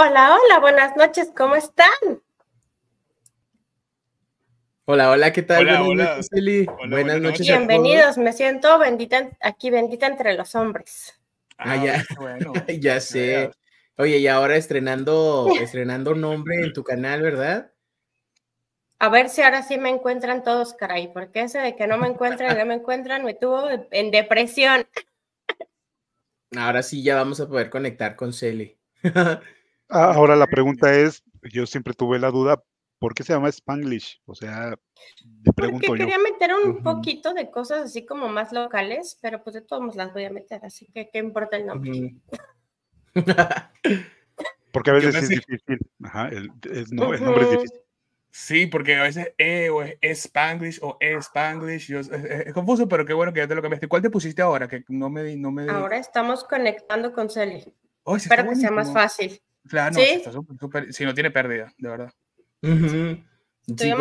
Hola, hola, buenas noches, ¿cómo están? Hola, hola, ¿qué tal? Hola, buenas noches, buenas, noches. Bienvenidos, me siento bendita aquí, bendita entre los hombres. Ah, ah ya, ya sé. Oye, y ahora estrenando, estrenando nombre en tu canal, ¿verdad? A ver si ahora sí me encuentran todos, caray, porque ese de que no me encuentran, no me encuentran, me tuvo en depresión. Ahora sí ya vamos a poder conectar con Celi. Ah, ahora la pregunta es, yo siempre tuve la duda, ¿por qué se llama Spanglish? O sea, te pregunto Porque quería meter un poquito de cosas así como más locales, pero pues de todos modos las voy a meter, así que qué importa el nombre. Porque a veces es difícil. Ajá, el, nombre es difícil. Sí, porque a veces e es e Spanglish o es Spanglish. Yo, es, confuso, pero qué bueno que ya te lo cambiaste. ¿Cuál te pusiste ahora? Que no me, no me... Ahora estamos conectando con Celi. Espero que sea más fácil. Claro, no, está súper, súper. no tiene pérdida, de verdad. Pues,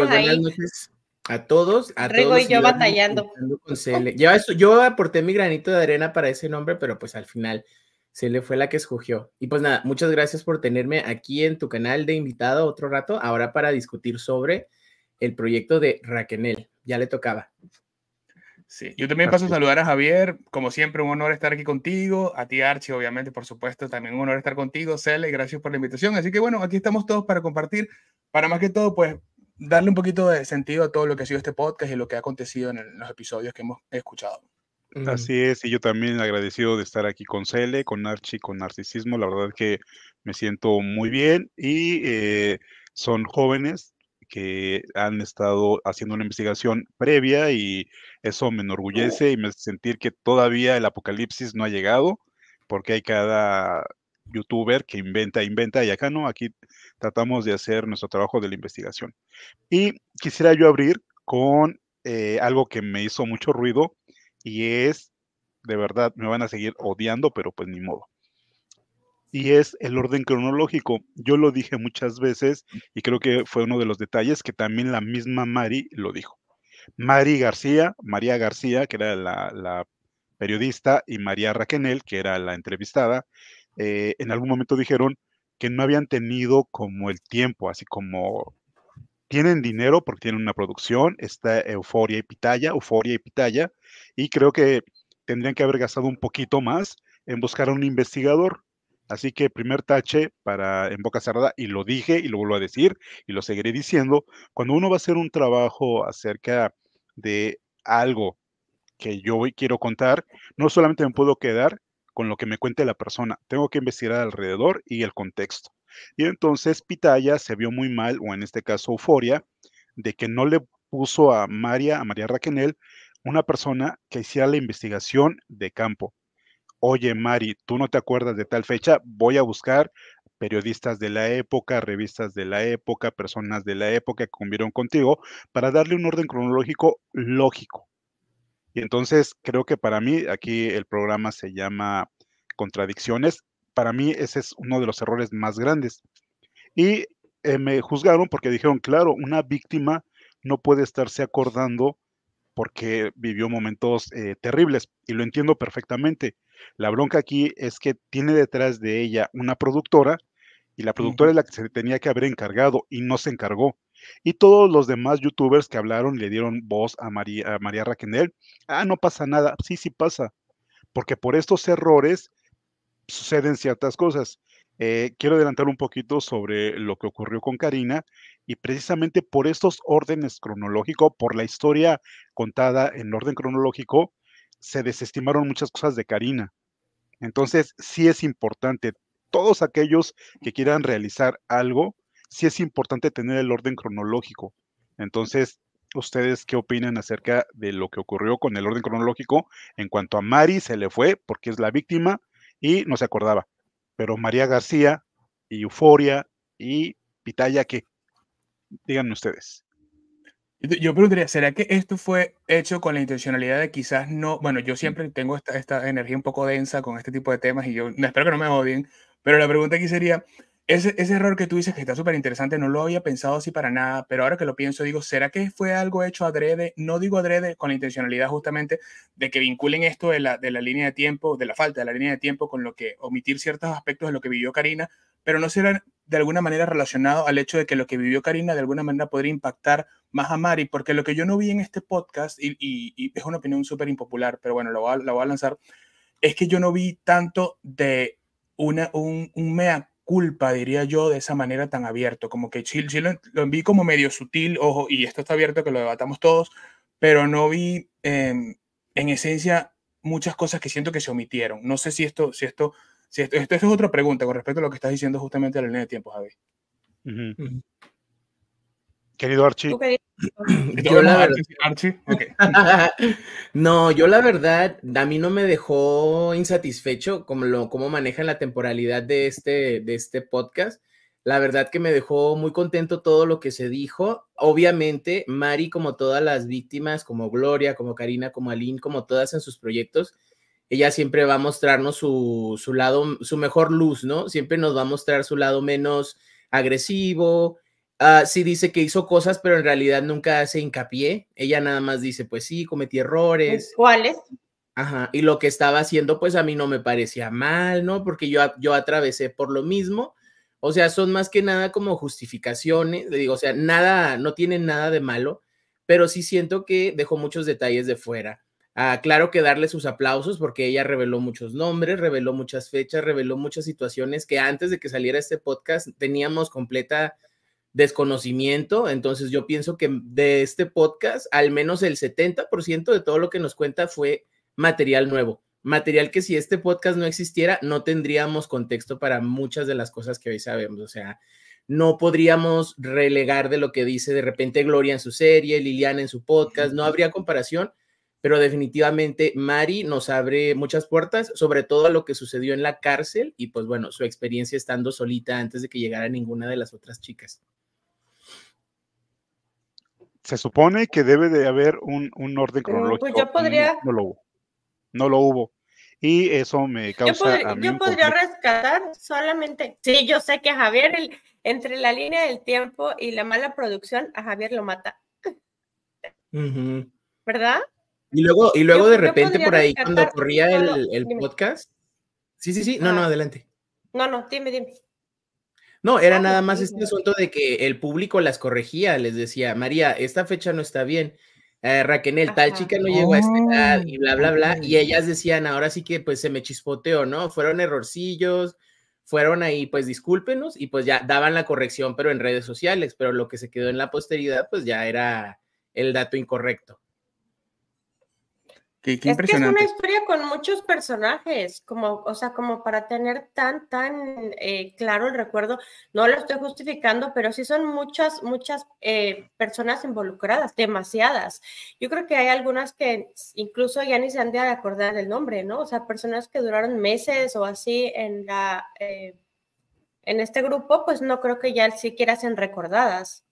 ahí. buenas a todos. A y yo batallando. Con Cele. Yo, yo aporté mi granito de arena para ese nombre, pero pues al final Cele fue la que escogió. Y pues nada, muchas gracias por tenerme aquí en tu canal de invitado otro rato, ahora para discutir sobre el proyecto de Raquenel. Ya le tocaba. Sí. Yo también paso a saludar a Javier. Como siempre, un honor estar aquí contigo. A ti, Archie, obviamente, por supuesto, también un honor estar contigo. Cele, gracias por la invitación. Así que bueno, aquí estamos todos para compartir, para más que todo, pues darle un poquito de sentido a todo lo que ha sido este podcast y lo que ha acontecido en, los episodios que hemos escuchado. Así es, y yo también agradecido de estar aquí con Cele, con Archie, con Narcisismo. La verdad que me siento muy bien y eh, son jóvenes que han estado haciendo una investigación previa y eso me oh. enorgullece y me hace sentir que todavía el apocalipsis no ha llegado, porque hay cada youtuber que inventa, inventa, y acá no, aquí tratamos de hacer nuestro trabajo de la investigación. Y quisiera yo abrir con eh, algo que me hizo mucho ruido y es, de verdad, me van a seguir odiando, pero pues ni modo. Y es el orden cronológico. Yo lo dije muchas veces y creo que fue uno de los detalles que también la misma Mari lo dijo. Mari García, María García, que era la, periodista, y María Raquenel, que era la entrevistada, eh, en algún momento dijeron que no habían tenido como el tiempo, así como tienen dinero porque tienen una producción, está Euforia y Pitaya, Euforia y Pitaya, y creo que tendrían que haber gastado un poquito más en buscar a un investigador. Así que primer tache para en boca cerrada, y lo dije y lo vuelvo a decir y lo seguiré diciendo, cuando uno va a hacer un trabajo acerca de algo que yo quiero contar, no solamente me puedo quedar con lo que me cuente la persona, tengo que investigar alrededor y el contexto. Y entonces Pitaya se vio muy mal, o en este caso Euforia, de que no le puso a María, a María Raquenel, una persona que hiciera la investigación de campo oye Mari, tú no te acuerdas de tal fecha, voy a buscar periodistas de la época, revistas de la época, personas de la época que convivieron contigo, para darle un orden cronológico lógico. Y entonces creo que para mí, aquí el programa se llama Contradicciones, para mí ese es uno de los errores más grandes. Y eh, me juzgaron porque dijeron, claro, una víctima no puede estarse acordando porque vivió momentos eh, terribles, y lo entiendo perfectamente la bronca aquí es que tiene detrás de ella una productora y la productora es la que se tenía que haber encargado y no se encargó. Y todos los demás youtubers que hablaron le dieron voz a María, María Raquenel. Ah, no pasa nada. Sí, sí pasa. Porque por estos errores suceden ciertas cosas. Eh, quiero adelantar un poquito sobre lo que ocurrió con Karina y precisamente por estos órdenes cronológicos, por la historia contada en orden cronológico, se desestimaron muchas cosas de Karina. Entonces, sí es importante, todos aquellos que quieran realizar algo, sí es importante tener el orden cronológico. Entonces, ¿ustedes qué opinan acerca de lo que ocurrió con el orden cronológico? En cuanto a Mari, se le fue porque es la víctima y no se acordaba. Pero María García y Euforia y Pitaya, ¿qué? Díganme ustedes. Yo preguntaría, ¿será que esto fue hecho con la intencionalidad de quizás no? Bueno, yo siempre tengo esta, energía un poco densa con este tipo de temas y yo espero que no me odien, pero la pregunta aquí sería, ese, error que tú dices que está súper interesante, no lo había pensado así para nada, pero ahora que lo pienso digo, ¿será que fue algo hecho adrede? No digo adrede, con la intencionalidad justamente de que vinculen esto de la, de la línea de tiempo, de la falta de la línea de tiempo con lo que omitir ciertos aspectos de lo que vivió Karina, pero no será de alguna manera relacionado al hecho de que lo que vivió Karina de alguna manera podría impactar más a Mari, porque lo que yo no vi en este podcast, y, es una opinión súper impopular, pero bueno, la voy, a, lanzar, es que yo no vi tanto de una, un, mea culpa, diría yo, de esa manera tan abierto, como que Chill, lo, vi como medio sutil, ojo, y esto está abierto, que lo debatamos todos, pero no vi em, en esencia muchas cosas que siento que se omitieron. No sé si esto, si esto Sí, esto, es otra pregunta con respecto a lo que estás diciendo justamente a la línea de tiempo, Javi. Querido Archie. Yo la verdad... no, yo la verdad, a mí no me dejó insatisfecho como lo cómo manejan la temporalidad de este, de este podcast. La verdad que me dejó muy contento todo lo que se dijo. Obviamente, Mari, como todas las víctimas, como Gloria, como Karina, como Aline, como todas en sus proyectos, ella siempre va a mostrarnos su, lado, su mejor luz, ¿no? Siempre nos va a mostrar su lado menos agresivo. Ah, sí dice que hizo cosas, pero en realidad nunca hace hincapié. Ella nada más dice, pues sí, cometí errores. ¿Cuáles? Ajá, y lo que estaba haciendo, pues a mí no me parecía mal, ¿no? Porque yo, yo atravesé por lo mismo. O sea, son más que nada como justificaciones, le digo, o sea, nada, no tiene nada de malo, pero sí siento que dejó muchos detalles de fuera. Ah, claro que darle sus aplausos porque ella reveló muchos nombres, reveló muchas fechas, reveló muchas situaciones que antes de que saliera este podcast teníamos completa desconocimiento. Entonces yo pienso que de este podcast al menos el 70% de todo lo que nos cuenta fue material nuevo, material que si este podcast no existiera no tendríamos contexto para muchas de las cosas que hoy sabemos. O sea, no podríamos relegar de lo que dice de repente Gloria en su serie, Liliana en su podcast, no habría comparación pero definitivamente Mari nos abre muchas puertas, sobre todo a lo que sucedió en la cárcel y pues bueno, su experiencia estando solita antes de que llegara ninguna de las otras chicas. Se supone que debe de haber un, un orden pues, cronológico. podría... No, lo hubo. No lo hubo. Y eso me causa. Yo, podría, rescatar solamente. Sí, yo sé que Javier, entre la línea del tiempo y la mala producción, a Javier lo mata. ¿Verdad? Y luego, y luego de repente por ahí, cuando corría el, podcast. Sí, sí, sí. No, no, ah. adelante. No, no, dime, dime. No, era nada pues, más este asunto de que el público las corregía, les decía, María, esta fecha no está bien. Eh, Raquel, tal chica no llegó a esta edad y bla, bla, bla. Y ah. ellas decían, ahora sí que pues se me chispoteó, ¿no? Fueron errorcillos, fueron ahí, pues discúlpenos y pues ya daban la corrección, pero en redes sociales, pero lo que se quedó en la posteridad, pues ya era el dato incorrecto es que es una historia con muchos personajes, como, o sea, como para tener tan, tan eh, claro el recuerdo. No lo estoy justificando, pero sí son muchas, muchas eh, personas involucradas, demasiadas. Yo creo que hay algunas que incluso ya ni se han de acordar el nombre, ¿no? O sea, personas que duraron meses o así en la... Eh, en este grupo, pues no creo que ya siquiera sean recordadas.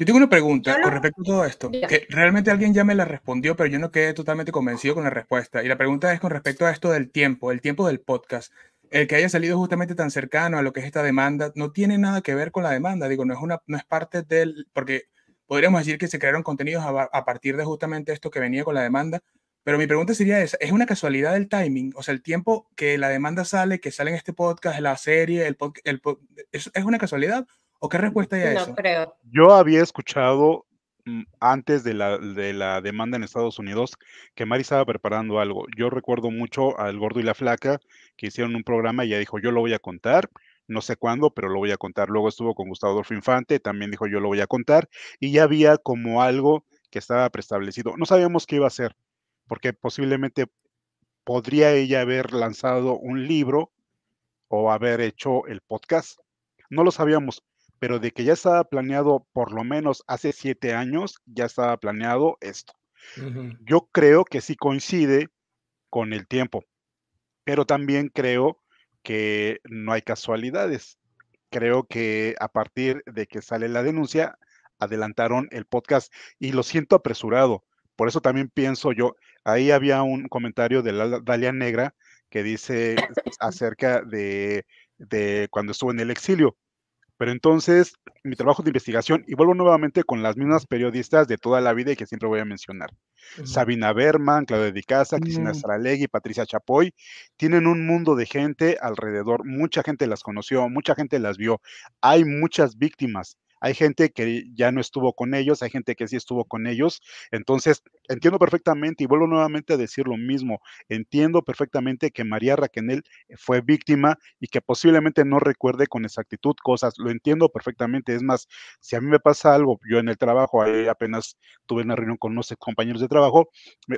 Yo tengo una pregunta con respecto a todo esto, que realmente alguien ya me la respondió, pero yo no quedé totalmente convencido con la respuesta. Y la pregunta es con respecto a esto del tiempo, el tiempo del podcast. El que haya salido justamente tan cercano a lo que es esta demanda, no tiene nada que ver con la demanda, digo, no es, una, no es parte del, porque podríamos decir que se crearon contenidos a, partir de justamente esto que venía con la demanda, pero mi pregunta sería esa, ¿es una casualidad el timing? O sea, el tiempo que la demanda sale, que sale en este podcast, la serie, el, ¿es, ¿es, una casualidad ¿O qué respuesta hay a Yo había escuchado mm, antes de la, demanda en Estados Unidos que Mari estaba preparando algo. Yo recuerdo mucho al Gordo y la Flaca que hicieron un programa y ella dijo, yo lo voy a contar. No sé cuándo, pero lo voy a contar. Luego estuvo con Gustavo Adolfo Infante, también dijo yo lo voy a contar. Y ya había como algo que estaba preestablecido. No sabíamos qué iba a ser, porque posiblemente podría ella haber lanzado un libro o haber hecho el podcast. No lo sabíamos pero de que ya estaba planeado por lo menos hace siete años, ya estaba planeado esto. Yo creo que sí coincide con el tiempo, pero también creo que no hay casualidades. Creo que a partir de que sale la denuncia, adelantaron el podcast y lo siento apresurado. Por eso también pienso yo, ahí había un comentario de la Dalia Negra que dice acerca de, de cuando estuvo en el exilio pero entonces, mi trabajo de investigación, y vuelvo nuevamente con las mismas periodistas de toda la vida y que siempre voy a mencionar. Sabina Berman, Claudia de Casa, Cristina mm. Saralegui, Patricia Chapoy, tienen un mundo de gente alrededor. Mucha gente las conoció, mucha gente las vio. Hay muchas víctimas hay gente que ya no estuvo con ellos, hay gente que sí estuvo con ellos. Entonces, entiendo perfectamente y vuelvo nuevamente a decir lo mismo, entiendo perfectamente que María Raquenel fue víctima y que posiblemente no recuerde con exactitud cosas, lo entiendo perfectamente. Es más, si a mí me pasa algo, yo en el trabajo, ahí apenas tuve una reunión con unos compañeros de trabajo,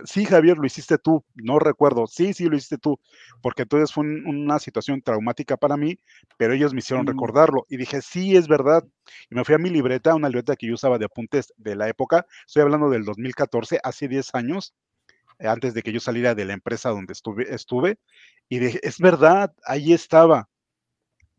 sí, Javier, lo hiciste tú, no recuerdo, sí, sí, lo hiciste tú, porque entonces fue una situación traumática para mí, pero ellos me hicieron mm. recordarlo y dije, sí, es verdad, y me fui a mi libreta, una libreta que yo usaba de apuntes de la época, estoy hablando del 2014, hace 10 años, eh, antes de que yo saliera de la empresa donde estuve, estuve y dije, es verdad, ahí estaba.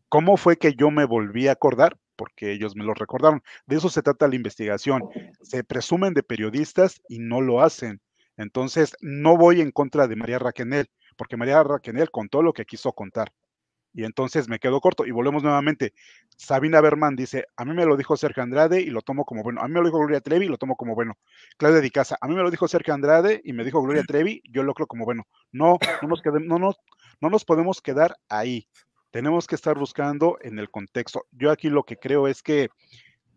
¿Cómo fue que yo me volví a acordar? Porque ellos me lo recordaron. De eso se trata la investigación. Se presumen de periodistas y no lo hacen. Entonces, no voy en contra de María Raquenel, porque María Raquenel contó lo que quiso contar y entonces me quedo corto. Y volvemos nuevamente. Sabina Berman dice, a mí me lo dijo Sergio Andrade y lo tomo como bueno. A mí me lo dijo Gloria Trevi y lo tomo como bueno. Claudia de Casa, a mí me lo dijo Sergio Andrade y me dijo Gloria Trevi, yo lo creo como bueno. No, no nos, no, no nos podemos quedar ahí. Tenemos que estar buscando en el contexto. Yo aquí lo que creo es que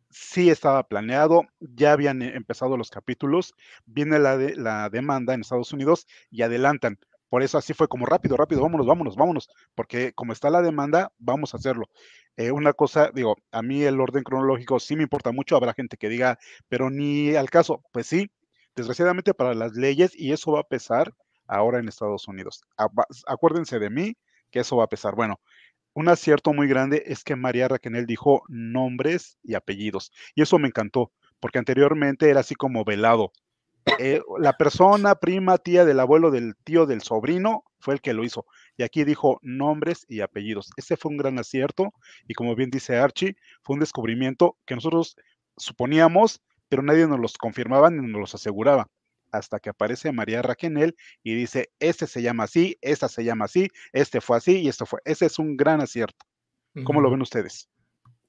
sí estaba planeado, ya habían eh, empezado los capítulos, viene la, la demanda en Estados Unidos y adelantan por eso así fue como rápido, rápido, vámonos, vámonos, vámonos, porque como está la demanda, vamos a hacerlo. Eh, una cosa, digo, a mí el orden cronológico sí me importa mucho, habrá gente que diga, pero ni al caso, pues sí, desgraciadamente para las leyes, y eso va a pesar ahora en Estados Unidos. Ah, acuérdense de mí, que eso va a pesar. Bueno, un acierto muy grande es que María Raquenel dijo nombres y apellidos, y eso me encantó, porque anteriormente era así como velado, eh, la persona prima, tía del abuelo, del tío, del sobrino, fue el que lo hizo. Y aquí dijo nombres y apellidos. Ese fue un gran acierto y como bien dice Archie, fue un descubrimiento que nosotros suponíamos, pero nadie nos los confirmaba ni nos los aseguraba. Hasta que aparece María Raquenel y dice, este se llama así, esta se llama así, este fue así y esto fue. Ese es un gran acierto. ¿Cómo lo ven ustedes?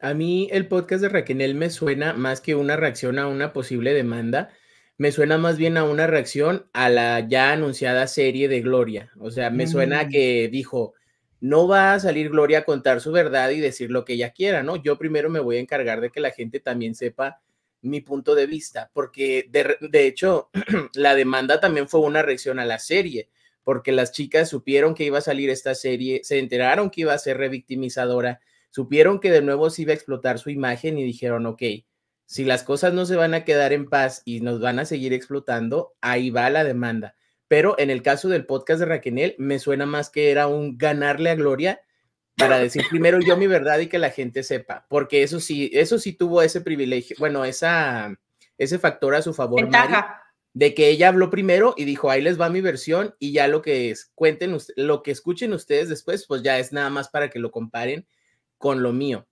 A mí el podcast de Raquenel me suena más que una reacción a una posible demanda me suena más bien a una reacción a la ya anunciada serie de Gloria. O sea, me suena mm. que dijo, no va a salir Gloria a contar su verdad y decir lo que ella quiera, ¿no? Yo primero me voy a encargar de que la gente también sepa mi punto de vista, porque de, de hecho la demanda también fue una reacción a la serie, porque las chicas supieron que iba a salir esta serie, se enteraron que iba a ser revictimizadora, supieron que de nuevo se iba a explotar su imagen y dijeron, ok, si las cosas no se van a quedar en paz y nos van a seguir explotando, ahí va la demanda. Pero en el caso del podcast de Raquel, me suena más que era un ganarle a Gloria para decir primero yo mi verdad y que la gente sepa, porque eso sí, eso sí tuvo ese privilegio, bueno, esa, ese factor a su favor, de que ella habló primero y dijo, ahí les va mi versión y ya lo que es, cuenten, lo que escuchen ustedes después, pues ya es nada más para que lo comparen con lo mío.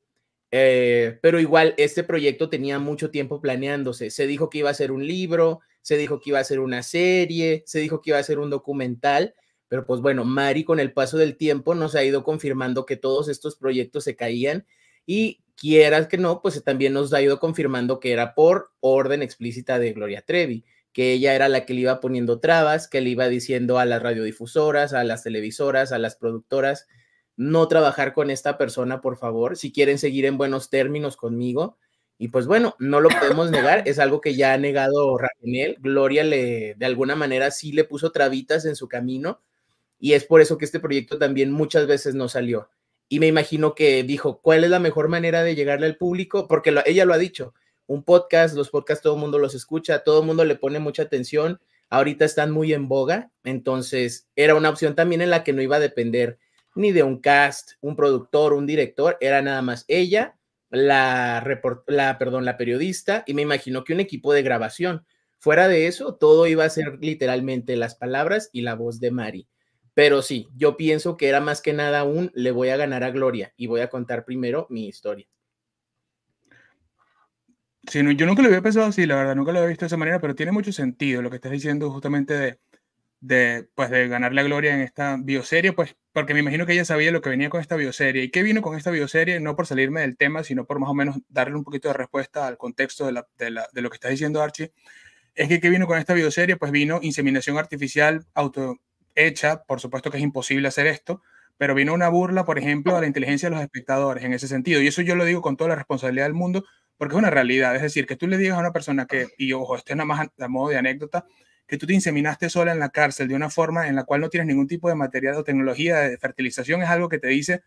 Eh, pero igual, este proyecto tenía mucho tiempo planeándose. Se dijo que iba a ser un libro, se dijo que iba a ser una serie, se dijo que iba a ser un documental, pero pues bueno, Mari con el paso del tiempo nos ha ido confirmando que todos estos proyectos se caían y quieras que no, pues también nos ha ido confirmando que era por orden explícita de Gloria Trevi, que ella era la que le iba poniendo trabas, que le iba diciendo a las radiodifusoras, a las televisoras, a las productoras, no trabajar con esta persona, por favor, si quieren seguir en buenos términos conmigo. Y pues bueno, no lo podemos negar, es algo que ya ha negado Raquel. Gloria le, de alguna manera, sí le puso trabitas en su camino y es por eso que este proyecto también muchas veces no salió. Y me imagino que dijo, ¿cuál es la mejor manera de llegarle al público? Porque ella lo ha dicho, un podcast, los podcasts todo el mundo los escucha, todo el mundo le pone mucha atención, ahorita están muy en boga, entonces era una opción también en la que no iba a depender ni de un cast, un productor, un director, era nada más ella, la, la, perdón, la periodista y me imagino que un equipo de grabación. Fuera de eso, todo iba a ser literalmente las palabras y la voz de Mari. Pero sí, yo pienso que era más que nada un le voy a ganar a Gloria y voy a contar primero mi historia. Sí, yo nunca lo había pensado así, la verdad, nunca lo había visto de esa manera, pero tiene mucho sentido lo que estás diciendo justamente de de, pues, de ganar la gloria en esta bioserie, pues porque me imagino que ella sabía lo que venía con esta bioserie. ¿Y qué vino con esta bioserie? No por salirme del tema, sino por más o menos darle un poquito de respuesta al contexto de, lo que está diciendo Archie. Es que ¿qué vino con esta bioserie? Pues vino inseminación artificial autohecha, por supuesto que es imposible hacer esto, pero vino una burla, por ejemplo, a la inteligencia de los espectadores en ese sentido. Y eso yo lo digo con toda la responsabilidad del mundo, porque es una realidad. Es decir, que tú le digas a una persona que, y ojo, esto es nada más a modo de anécdota, que tú te inseminaste sola en la cárcel de una forma en la cual no tienes ningún tipo de material o tecnología de fertilización es algo que te dice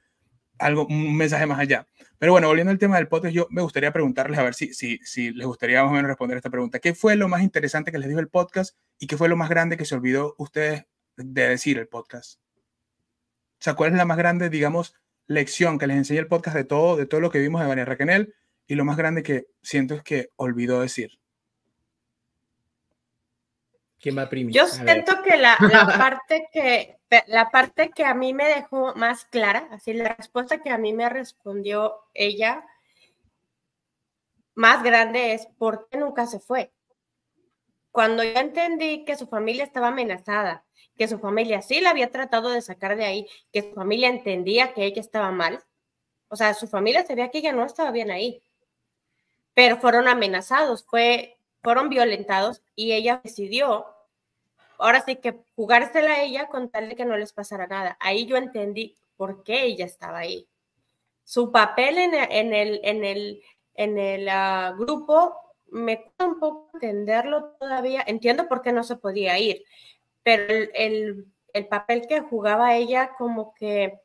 algo, un mensaje más allá. Pero bueno, volviendo al tema del podcast, yo me gustaría preguntarles a ver si, si, les gustaría más o menos responder esta pregunta. ¿Qué fue lo más interesante que les dijo el podcast y qué fue lo más grande que se olvidó ustedes de decir el podcast? O sea, ¿cuál es la más grande, digamos, lección que les enseñó el podcast de todo, de todo lo que vimos de Vania Raquenel y lo más grande que siento es que olvidó decir? Yo siento que la, la parte que la parte que a mí me dejó más clara, así la respuesta que a mí me respondió ella más grande es por qué nunca se fue. Cuando yo entendí que su familia estaba amenazada, que su familia sí la había tratado de sacar de ahí, que su familia entendía que ella estaba mal, o sea, su familia sabía que ella no estaba bien ahí, pero fueron amenazados, fue fueron violentados y ella decidió, ahora sí que jugársela a ella con tal de que no les pasara nada. Ahí yo entendí por qué ella estaba ahí. Su papel en el, el, en el, ah, grupo me cuesta un poco entenderlo todavía. Entiendo por qué no se podía ir, pero el, el papel que jugaba ella como que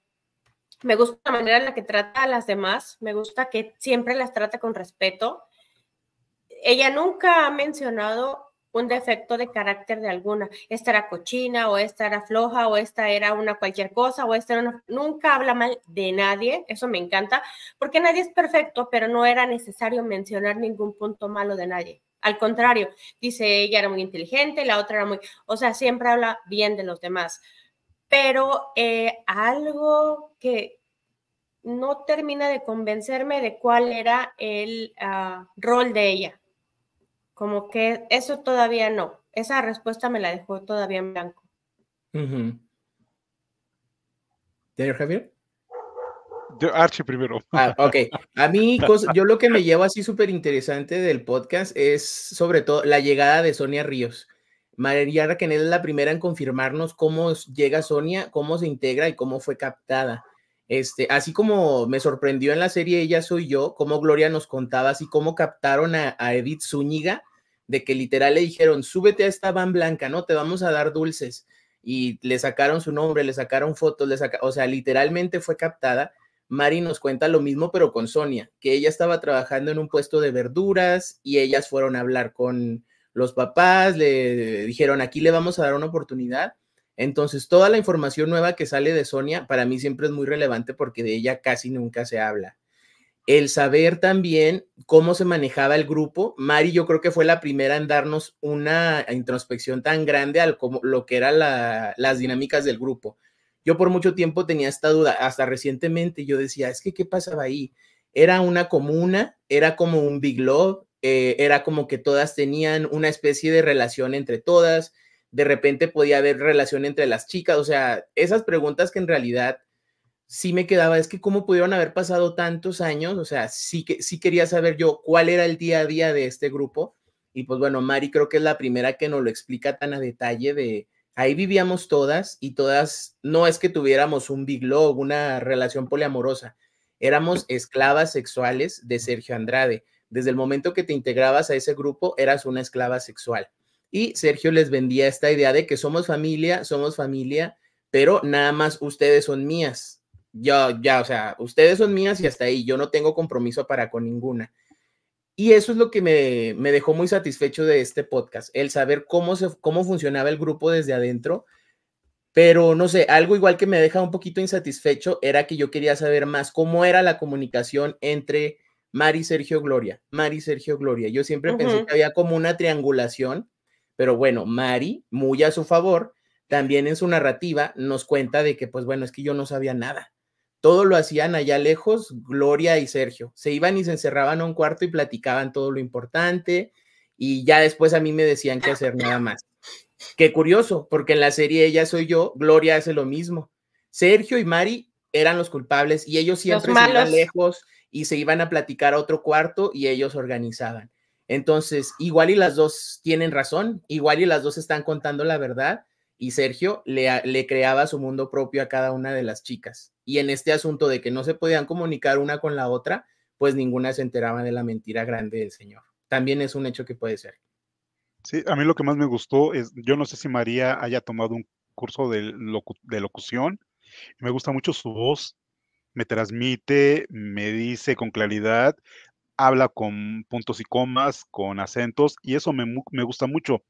me gusta la manera en la que trata a las demás, me gusta que siempre las trata con respeto, ella nunca ha mencionado un defecto de carácter de alguna. Esta era cochina o esta era floja o esta era una cualquier cosa o esta era una... Nunca habla mal de nadie, eso me encanta, porque nadie es perfecto, pero no era necesario mencionar ningún punto malo de nadie. Al contrario, dice ella era muy inteligente, la otra era muy... O sea, siempre habla bien de los demás. Pero eh, algo que no termina de convencerme de cuál era el ah, rol de ella como que eso todavía no. Esa respuesta me la dejó todavía en blanco. Uh Javier? Archie primero. Ah, ok. A mí, yo lo que me llevo así súper interesante del podcast es sobre todo la llegada de Sonia Ríos. María Kenel es la primera en confirmarnos cómo llega Sonia, cómo se integra y cómo fue captada. Este, así como me sorprendió en la serie Ella Soy Yo, como Gloria nos contaba, así como captaron a, a Edith Zúñiga, de que literal le dijeron, súbete a esta van blanca, ¿no? Te vamos a dar dulces. Y le sacaron su nombre, le sacaron fotos, le o sea, literalmente fue captada. Mari nos cuenta lo mismo, pero con Sonia, que ella estaba trabajando en un puesto de verduras y ellas fueron a hablar con los papás, le dijeron, aquí le vamos a dar una oportunidad entonces, toda la información nueva que sale de Sonia para mí siempre es muy relevante porque de ella casi nunca se habla. El saber también cómo se manejaba el grupo. Mari, yo creo que fue la primera en darnos una introspección tan grande al como, lo que eran las dinámicas del grupo. Yo por mucho tiempo tenía esta duda, hasta recientemente yo decía, es que ¿qué pasaba ahí? Era una comuna, era como un big love, eh, era como que todas tenían una especie de relación entre todas, de repente podía haber relación entre las chicas, o sea, esas preguntas que en realidad sí me quedaba, es que cómo pudieron haber pasado tantos años, o sea, sí, que, sí quería saber yo cuál era el día a día de este grupo, y pues bueno, Mari creo que es la primera que nos lo explica tan a detalle de, ahí vivíamos todas y todas, no es que tuviéramos un big love, una relación poliamorosa, éramos esclavas sexuales de Sergio Andrade. Desde el momento que te integrabas a ese grupo, eras una esclava sexual y Sergio les vendía esta idea de que somos familia, somos familia, pero nada más ustedes son mías. Ya, ya, o sea, ustedes son mías y hasta ahí, yo no tengo compromiso para con ninguna. Y eso es lo que me, dejó muy satisfecho de este podcast, el saber cómo, se, cómo funcionaba el grupo desde adentro. Pero no sé, algo igual que me deja un poquito insatisfecho era que yo quería saber más cómo era la comunicación entre Mari Sergio Gloria, Mari Sergio Gloria. Yo siempre pensé que había como una triangulación pero bueno, Mari, muy a su favor, también en su narrativa nos cuenta de que, pues bueno, es que yo no sabía nada. Todo lo hacían allá lejos, Gloria y Sergio. Se iban y se encerraban a un cuarto y platicaban todo lo importante y ya después a mí me decían qué hacer nada más. Qué curioso, porque en la serie Ella Soy Yo, Gloria hace lo mismo. Sergio y Mari eran los culpables y ellos siempre se iban lejos y se iban a platicar a otro cuarto y ellos organizaban. Entonces, igual y las dos tienen razón, igual y las dos están contando la verdad y Sergio le, creaba su mundo propio a cada una de las chicas. Y en este asunto de que no se podían comunicar una con la otra, pues ninguna se enteraba de la mentira grande del Señor. También es un hecho que puede ser. Sí, a mí lo que más me gustó es, yo no sé si María haya tomado un curso de locución, me gusta mucho su voz, me transmite, me dice con claridad, habla con puntos y comas, con acentos, y eso me, gusta mucho.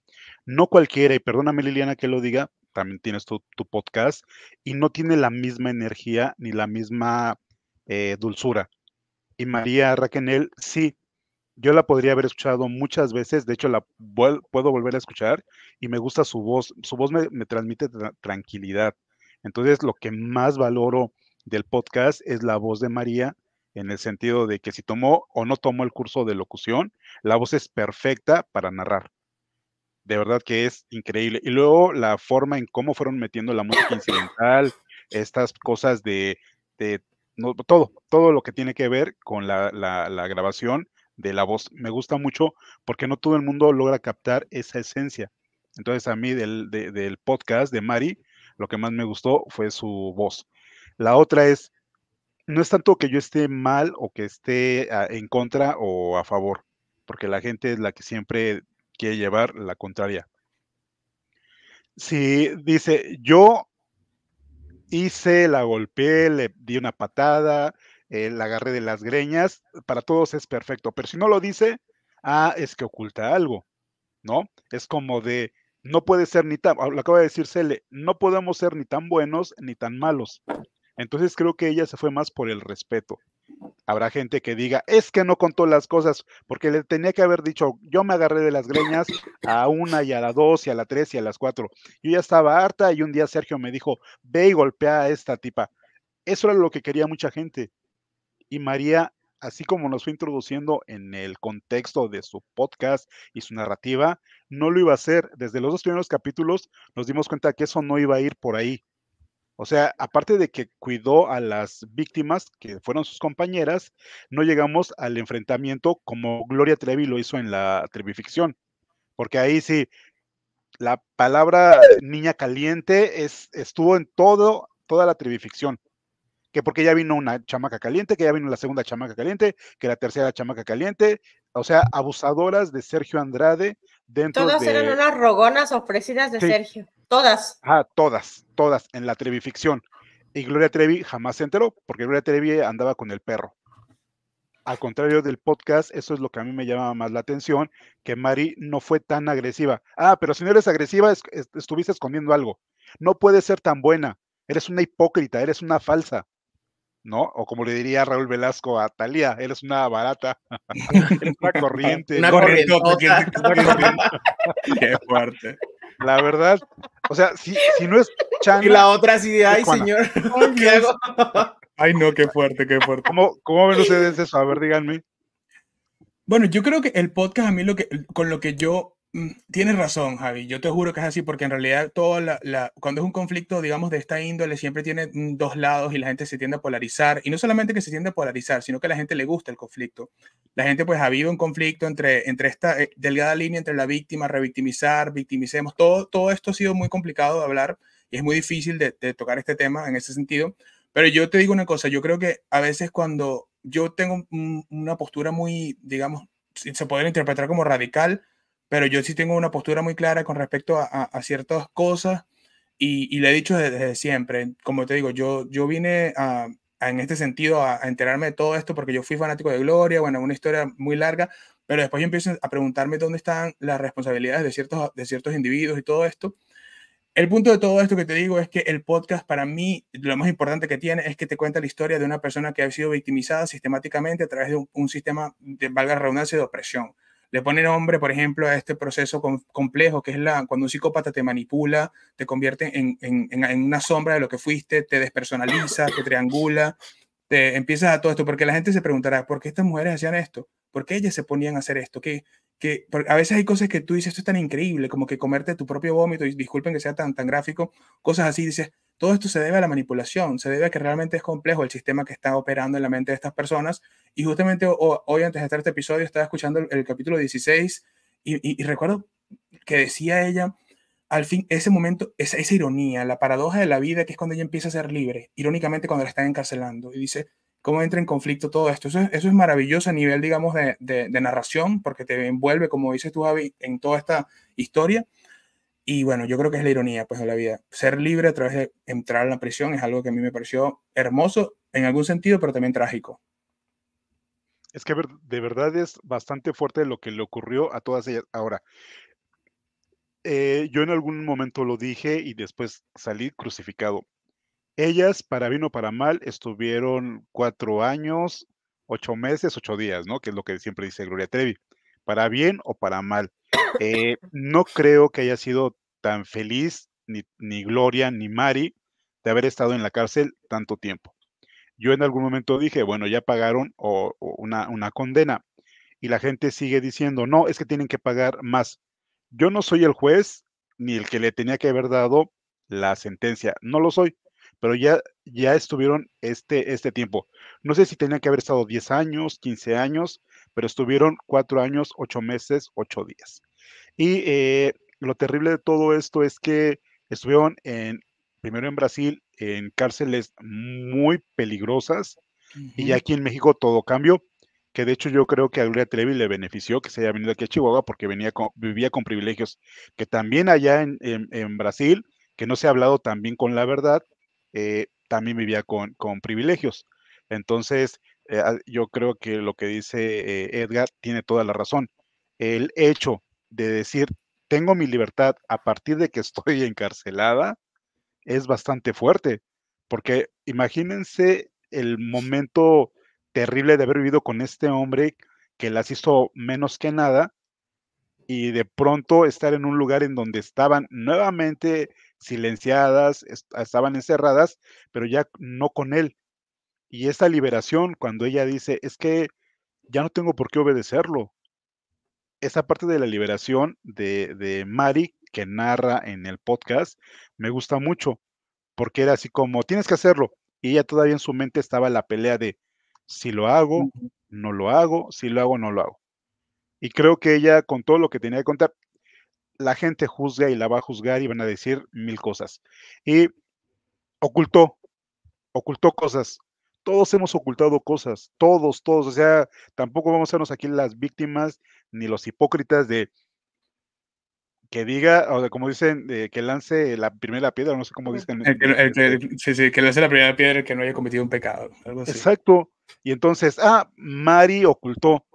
No cualquiera, y perdóname Liliana que lo diga, también tienes tu, podcast, y no tiene la misma energía ni la misma eh, dulzura. Y María Raquenel, sí, yo la podría haber escuchado muchas veces, de hecho la puedo volver a escuchar y me gusta su voz, su voz me, transmite tranquilidad. Entonces lo que más valoro del podcast es la voz de María en el sentido de que si tomó o no tomó el curso de locución, la voz es perfecta para narrar. De verdad que es increíble. Y luego la forma en cómo fueron metiendo la música incidental, estas cosas de, todo, todo lo que tiene que ver con la, grabación de la voz. Me gusta mucho porque no todo el mundo logra captar esa esencia. Entonces a mí del, del podcast de Mari, lo que más me gustó fue su voz. La otra es no es tanto que yo esté mal o que esté ah, en contra o a favor, porque la gente es la que siempre quiere llevar la contraria. Si dice, yo hice, la golpeé, le di una patada, eh, la agarré de las greñas, para todos es perfecto, pero si no lo dice, ah, es que oculta algo, ¿no? Es como de, no puede ser ni tan, ah, lo acaba de decir no podemos ser ni tan buenos ni tan malos. Entonces creo que ella se fue más por el respeto. Habrá gente que diga, es que no contó las cosas, porque le tenía que haber dicho, yo me agarré de las greñas a una y a la dos y a la tres y a las cuatro. Yo ya estaba harta y un día Sergio me dijo, ve y golpea a esta tipa. Eso era lo que quería mucha gente. Y María, así como nos fue introduciendo en el contexto de su podcast y su narrativa, no lo iba a hacer. Desde los dos primeros capítulos nos dimos cuenta que eso no iba a ir por ahí. O sea, aparte de que cuidó a las víctimas, que fueron sus compañeras, no llegamos al enfrentamiento como Gloria Trevi lo hizo en la Trevificción. Porque ahí sí, la palabra niña caliente es, estuvo en todo, toda la Trevificción. Que porque ya vino una chamaca caliente, que ya vino la segunda chamaca caliente, que la tercera chamaca caliente. O sea, abusadoras de Sergio Andrade dentro Todas eran unas rogonas ofrecidas de Sergio. Todas. Ah, todas, todas, en la Trevificción. Y Gloria Trevi jamás se enteró, porque Gloria Trevi andaba con el perro. Al contrario del podcast, eso es lo que a mí me llamaba más la atención, que Mari no fue tan agresiva. Ah, pero si no eres agresiva, estuviste escondiendo algo. No puedes ser tan buena. Eres una hipócrita, eres una falsa. ¿no? O como le diría Raúl Velasco a Talía, eres una barata, una corriente. una corriente. Qué fuerte. La verdad, o sea, si, si no es Chang. Y la otra sí, ay, señor. Ay, no, qué fuerte, qué fuerte. ¿Cómo, cómo ven ustedes eso? A ver, díganme. Bueno, yo creo que el podcast a mí lo que, con lo que yo Mm, tienes razón, Javi. Yo te juro que es así, porque en realidad todo cuando es un conflicto, digamos, de esta índole, siempre tiene mm, dos lados y la gente se tiende a polarizar. Y no solamente que se tiende a polarizar, sino que a la gente le gusta el conflicto. La gente pues ha habido un conflicto entre, entre esta eh, delgada línea entre la víctima, revictimizar, victimicemos. Todo, todo esto ha sido muy complicado de hablar y es muy difícil de, de tocar este tema en ese sentido. Pero yo te digo una cosa, yo creo que a veces cuando yo tengo una postura muy, digamos, se puede interpretar como radical, pero yo sí tengo una postura muy clara con respecto a, ciertas cosas y, le he dicho desde, siempre, como te digo, yo, yo vine en este sentido a, enterarme de todo esto porque yo fui fanático de Gloria, bueno, una historia muy larga, pero después yo empiezo a preguntarme dónde están las responsabilidades de ciertos, de ciertos individuos y todo esto. El punto de todo esto que te digo es que el podcast para mí lo más importante que tiene es que te cuenta la historia de una persona que ha sido victimizada sistemáticamente a través de un, un sistema de valga redundancia de opresión le pone nombre, por ejemplo, a este proceso complejo que es la, cuando un psicópata te manipula, te convierte en, en, una sombra de lo que fuiste, te despersonaliza, te triangula, te empiezas a todo esto, porque la gente se preguntará, ¿por qué estas mujeres hacían esto? ¿Por qué ellas se ponían a hacer esto? ¿Qué, que a veces hay cosas que tú dices, esto es tan increíble, como que comerte tu propio vómito, y disculpen que sea tan, tan gráfico, cosas así, dices, todo esto se debe a la manipulación, se debe a que realmente es complejo el sistema que está operando en la mente de estas personas. Y justamente hoy, antes de estar este episodio, estaba escuchando el, capítulo 16 y, recuerdo que decía ella, al fin, ese momento, esa, ironía, la paradoja de la vida, que es cuando ella empieza a ser libre, irónicamente cuando la están encarcelando. Y dice, cómo entra en conflicto todo esto. Eso es, maravilloso a nivel, digamos, de, de, narración, porque te envuelve, como dices tú, Javi, en toda esta historia. Y bueno, yo creo que es la ironía pues, de la vida. Ser libre a través de entrar a la prisión es algo que a mí me pareció hermoso en algún sentido, pero también trágico. Es que de verdad es bastante fuerte lo que le ocurrió a todas ellas. Ahora, eh, yo en algún momento lo dije y después salí crucificado. Ellas, para bien o para mal, estuvieron cuatro años, ocho meses, ocho días, ¿no? Que es lo que siempre dice Gloria Trevi. Para bien o para mal. Eh, no creo que haya sido tan feliz ni, ni, Gloria ni Mari de haber estado en la cárcel tanto tiempo. Yo en algún momento dije, bueno, ya pagaron una, condena y la gente sigue diciendo, no, es que tienen que pagar más. Yo no soy el juez ni el que le tenía que haber dado la sentencia, no lo soy, pero ya, ya estuvieron este, este tiempo. No sé si tenían que haber estado 10 años, 15 años, pero estuvieron 4 años, 8 meses, 8 días. Y eh, lo terrible de todo esto es que estuvieron en, primero en Brasil en cárceles muy peligrosas y aquí en México todo cambió, que de hecho yo creo que a Gloria Trevi le benefició que se haya venido aquí a Chihuahua porque venía con, vivía con privilegios que también allá en, Brasil, que no se ha hablado también con la verdad, eh, también vivía con, privilegios. Entonces, eh, yo creo que lo que dice Edgar tiene toda la razón. El hecho de decir, tengo mi libertad a partir de que estoy encarcelada, es bastante fuerte, porque imagínense el momento terrible de haber vivido con este hombre que las hizo menos que nada y de pronto estar en un lugar en donde estaban nuevamente silenciadas, estaban encerradas, pero ya no con él. Y esa liberación, cuando ella dice, es que ya no tengo por qué obedecerlo, esa parte de la liberación de, de Mari que narra en el podcast me gusta mucho, porque era así como, tienes que hacerlo. Y ella todavía en su mente estaba la pelea de si lo hago, no lo hago, si lo hago, no lo hago. Y creo que ella con todo lo que tenía que contar, la gente juzga y la va a juzgar y van a decir mil cosas. Y ocultó, ocultó cosas. Todos hemos ocultado cosas, todos, todos. O sea, tampoco vamos a sernos aquí las víctimas ni los hipócritas de que diga, o de como dicen, que lance la primera piedra, no sé cómo dicen. sí, sí, que lance la primera piedra que no haya cometido un pecado. Exacto. Y entonces, ah, Mari ocultó,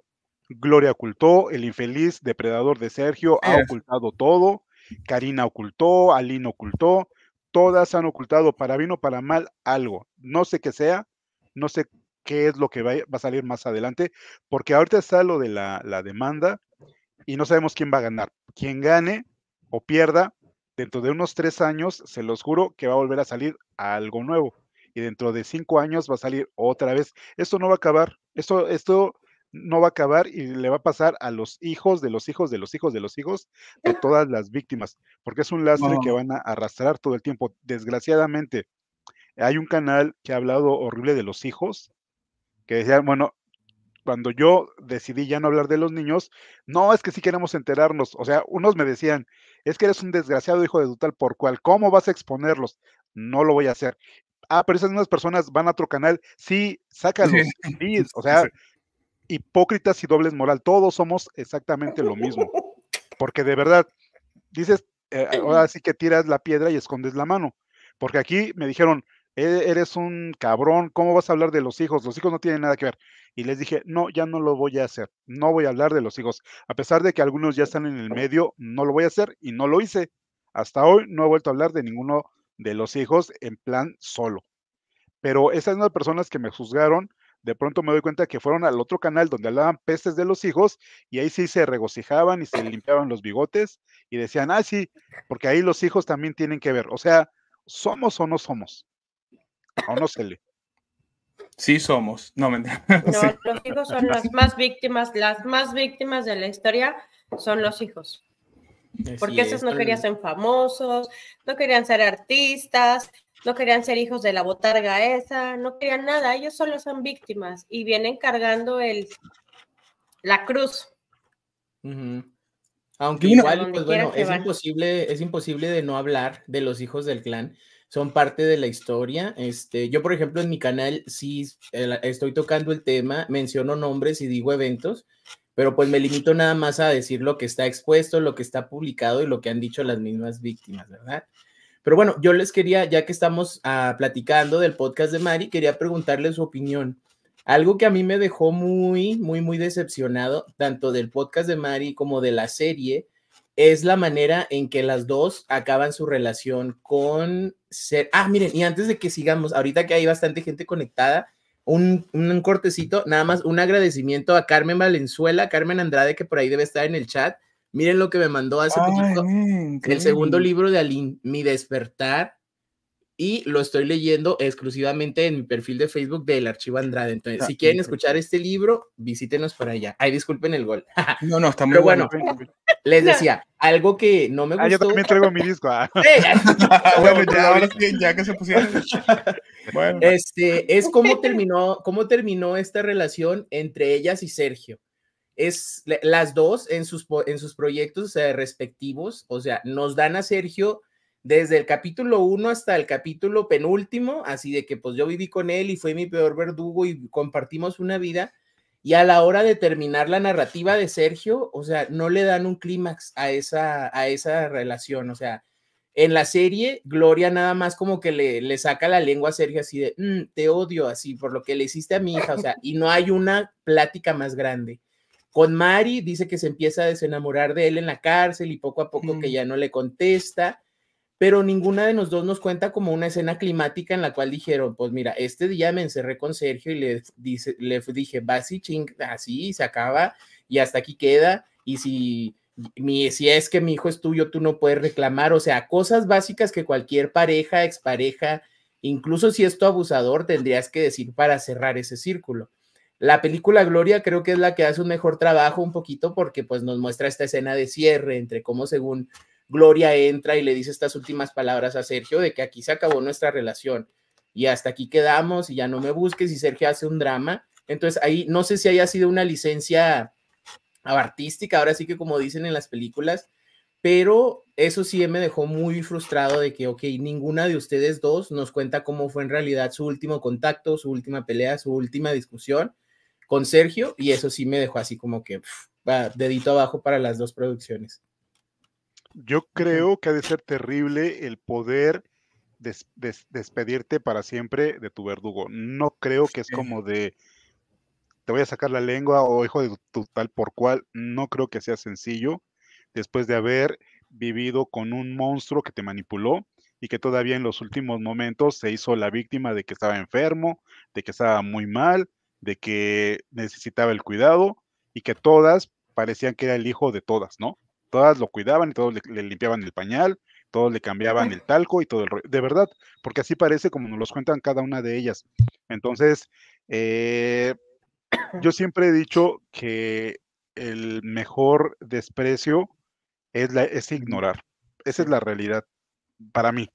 Gloria ocultó, el infeliz depredador de Sergio ha ocultado todo, Karina ocultó, Aline ocultó, todas han ocultado para bien o para mal algo. No sé qué sea, no sé qué es lo que va, a salir más adelante, porque ahorita está lo de la, demanda y no sabemos quién va a ganar. Quien gane o pierda, dentro de unos tres años, se los juro que va a volver a salir algo nuevo. Y dentro de cinco años va a salir otra vez. Esto no va a acabar. Esto, esto no va a acabar y le va a pasar a los hijos de los hijos de los hijos de los hijos de todas las víctimas, porque es un lastre que van a arrastrar todo el tiempo. Desgraciadamente, hay un canal que ha hablado horrible de los hijos que decían, bueno, cuando yo decidí ya no hablar de los niños, no, es que sí queremos enterarnos. O sea, unos me decían, es que eres un desgraciado hijo de Dutal, por cual, ¿cómo vas a exponerlos? No lo voy a hacer. Ah, pero esas mismas personas van a otro canal, sí, sácalos. O sea, hipócritas y dobles moral, todos somos exactamente lo mismo. Porque de verdad, dices, eh, ahora sí que tiras la piedra y escondes la mano. Porque aquí me dijeron, e-, eres un cabrón, ¿cómo vas a hablar de los hijos? Los hijos no tienen nada que ver. Y les dije, no, ya no lo voy a hacer, no voy a hablar de los hijos. A pesar de que algunos ya están en el medio, no lo voy a hacer y no lo hice. Hasta hoy no he vuelto a hablar de ninguno de los hijos en plan solo. Pero esas las personas que me juzgaron, de pronto me doy cuenta que fueron al otro canal donde hablaban peces de los hijos y ahí sí se regocijaban y se limpiaban los bigotes y decían, ah, sí, porque ahí los hijos también tienen que ver. O sea, somos o no somos. Sí somos, no me No, los hijos son las más víctimas, las más víctimas de la historia son los hijos. Porque esos no querían ser famosos, no querían ser artistas, no querían ser hijos de la botarga esa, no querían nada, ellos solo son víctimas y vienen cargando el, la cruz. Aunque igual, pues bueno, es imposible, es imposible de no hablar de los hijos del clan, son parte de la historia. Este, yo, por ejemplo, en mi canal sí estoy tocando el tema, menciono nombres y digo eventos, pero pues me limito nada más a decir lo que está expuesto, lo que está publicado y lo que han dicho las mismas víctimas, ¿verdad? Pero bueno, yo les quería, ya que estamos ah, platicando del podcast de Mari, quería preguntarle su opinión. Algo que a mí me dejó muy, muy, muy decepcionado, tanto del podcast de Mari como de la serie, es la manera en que las dos acaban su relación con ser. Ah, miren, y antes de que sigamos, ahorita que hay bastante gente conectada, un, un, cortecito, nada más un agradecimiento a Carmen Valenzuela, Carmen Andrade, que por ahí debe estar en el chat. Miren lo que me mandó hace ah, el segundo libro de Aline, Mi despertar, y lo estoy leyendo exclusivamente en mi perfil de Facebook del Archivo Andrade. Entonces, si ah, quieren escuchar este libro, visítenos por allá. Ay, disculpen el gol. No, no, está muy Pero bueno. Les decía, algo que no me gustó. Ah, yo también traigo mi disco. bueno, ya, que se pusieron. bueno. Este, es cómo terminó, cómo terminó esta relación entre ellas y Sergio es las dos en sus, en sus proyectos respectivos, o sea, nos dan a Sergio desde el capítulo uno hasta el capítulo penúltimo, así de que pues yo viví con él y fue mi peor verdugo y compartimos una vida. Y a la hora de terminar la narrativa de Sergio, o sea, no le dan un clímax a esa, a esa relación. O sea, en la serie, Gloria nada más como que le, le saca la lengua a Sergio así de, mm, te odio así por lo que le hiciste a mi hija. O sea, y no hay una plática más grande. Con Mari dice que se empieza a desenamorar de él en la cárcel y poco a poco que mm. ya no le contesta pero ninguna de los dos nos cuenta como una escena climática en la cual dijeron, pues mira, este día me encerré con Sergio y le, dice, le dije, básicamente así, se acaba y hasta aquí queda, y si, mi, si es que mi hijo es tuyo, tú no puedes reclamar, o sea, cosas básicas que cualquier pareja, expareja, incluso si es tu abusador, tendrías que decir para cerrar ese círculo. La película Gloria creo que es la que hace un mejor trabajo un poquito porque pues nos muestra esta escena de cierre entre cómo según Gloria entra y le dice estas últimas palabras a Sergio de que aquí se acabó nuestra relación y hasta aquí quedamos y ya no me busques y Sergio hace un drama. Entonces ahí no sé si haya sido una licencia artística, ahora sí que como dicen en las películas, pero eso sí me dejó muy frustrado de que, ok, ninguna de ustedes dos nos cuenta cómo fue en realidad su último contacto, su última pelea, su última discusión con Sergio y eso sí me dejó así como que dedito abajo para las dos producciones. Yo creo que ha de ser terrible el poder despedirte para siempre de tu verdugo. No creo que es como de te voy a sacar la lengua o oh, hijo de tu tal por cual. No creo que sea sencillo después de haber vivido con un monstruo que te manipuló y que todavía en los últimos momentos se hizo la víctima de que estaba enfermo, de que estaba muy mal, de que necesitaba el cuidado y que todas parecían que era el hijo de todas, ¿no? todas lo cuidaban y todos le, limpiaban el pañal, todos le cambiaban el talco y todo el rollo. De verdad, porque así parece como nos los cuentan cada una de ellas. Entonces, eh, yo siempre he dicho que el mejor desprecio es, la, es ignorar. Esa es la realidad para mí.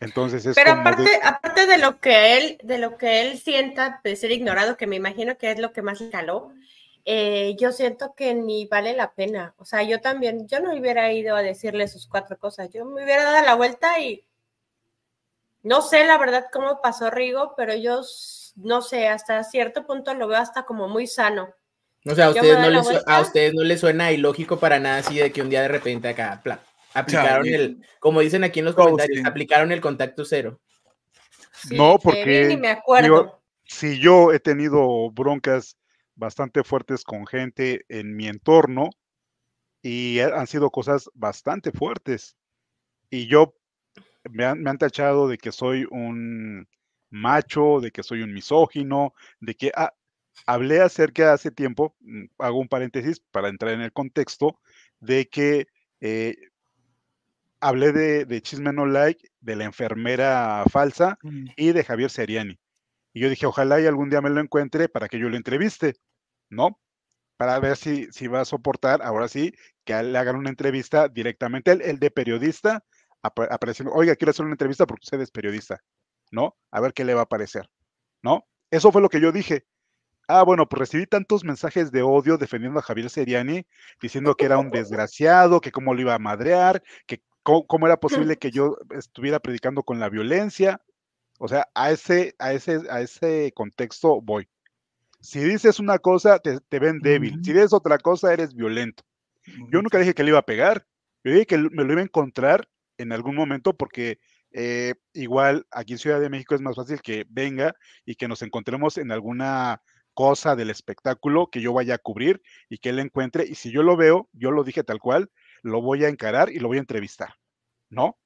Entonces Pero aparte, de... aparte de lo que él, de lo que él sienta de ser ignorado, que me imagino que es lo que más le caló, eh, yo siento que ni vale la pena. O sea, yo también, yo no hubiera ido a decirle sus cuatro cosas. Yo me hubiera dado la vuelta y no sé la verdad cómo pasó Rigo, pero yo no sé, hasta cierto punto lo veo hasta como muy sano. O sea, a ustedes, no les, suena ilógico para nada así de que un día de repente acá, plan, aplicaron el, como dicen aquí en los comentarios, aplicaron el contacto cero. no, porque... si yo he tenido broncas bastante fuertes con gente en mi entorno y han sido cosas bastante fuertes. Y yo me han, me han tachado de que soy un macho, de que soy un misógino, de que ah, hablé acerca hace tiempo, mm, hago un paréntesis para entrar en el contexto, de que eh, hablé de, de, Chisme No Like, de la enfermera falsa mm. y de Javier Seriani. Y yo dije, ojalá y algún día me lo encuentre para que yo lo entreviste. ¿no? Para ver si, va a soportar, ahora sí, que le hagan una entrevista directamente. El, de periodista, apareciendo, oiga, quiero hacer una entrevista porque usted es periodista, ¿no? A ver qué le va a parecer, ¿no? Eso fue lo que yo dije. Ah, bueno, pues recibí tantos mensajes de odio defendiendo a Javier Seriani, diciendo que era un desgraciado, que cómo lo iba a madrear, que cómo, cómo era posible que yo estuviera predicando con la violencia. O sea, a ese, a ese, a ese contexto voy. Si dices una cosa, te, ven débil. Si dices otra cosa, eres violento. Yo nunca dije que le iba a pegar. Yo dije que me lo iba a encontrar en algún momento porque eh, igual aquí en Ciudad de México es más fácil que venga y que nos encontremos en alguna cosa del espectáculo que yo vaya a cubrir y que él encuentre. Y si yo lo veo, yo lo dije tal cual, lo voy a encarar y lo voy a entrevistar, ¿no?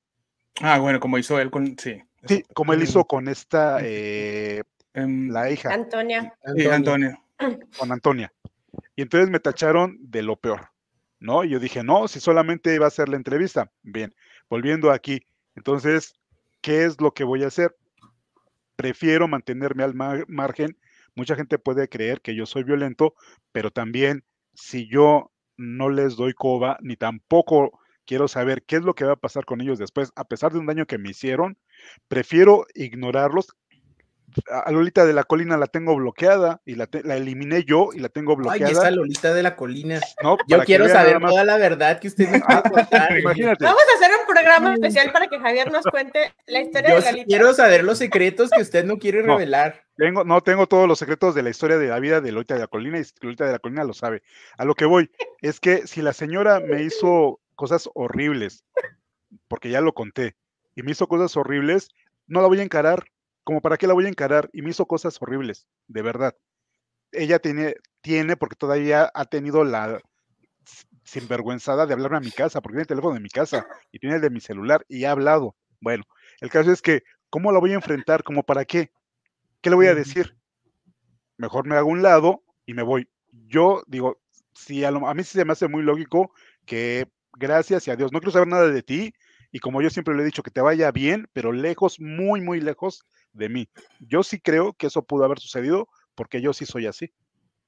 Ah, bueno, como hizo él con, sí. Sí, como él hizo con esta Em, la hija. Antonia. Sí, Antonia. Con Antonia. Y entonces me tacharon de lo peor, ¿no? Y yo dije, no, si solamente iba a hacer la entrevista. Bien, volviendo aquí. Entonces, ¿qué es lo que voy a hacer? Prefiero mantenerme al margen. Mucha gente puede creer que yo soy violento, pero también si yo no les doy coba, ni tampoco quiero saber qué es lo que va a pasar con ellos después, a pesar de un daño que me hicieron, prefiero ignorarlos a Lolita de la Colina la tengo bloqueada y la, eliminé yo y la tengo bloqueada. Ay, esa Lolita de la Colina. No, yo quiero saber toda la verdad que usted me ah, Imagínate. Vamos a hacer un programa mm. especial para que Javier nos cuente la historia de Lolita. Quiero saber los secretos que usted no quiere revelar. Tengo, no tengo todos los secretos de la historia de la vida de Lolita de la Colina y Lolita de la Colina lo sabe. A lo que voy es que si la señora me hizo cosas horribles, porque ya lo conté, y me hizo cosas horribles, no la voy a encarar, como para qué la voy a encarar, y me hizo cosas horribles, de verdad. Ella tiene, tiene porque todavía ha tenido la sinvergüenzada de hablarme a mi casa, porque tiene el teléfono de mi casa y tiene el de mi celular y ha hablado. Bueno, el caso es que, ¿cómo la voy a enfrentar? ¿Cómo para qué? ¿Qué le voy a decir? Mejor me hago un lado y me voy. Yo digo, si a, mí sí se me hace muy lógico que gracias y Dios, no quiero saber nada de ti, y como yo siempre le he dicho, que te vaya bien, pero lejos, muy, muy lejos de mí. Yo sí creo que eso pudo haber sucedido porque yo sí soy así.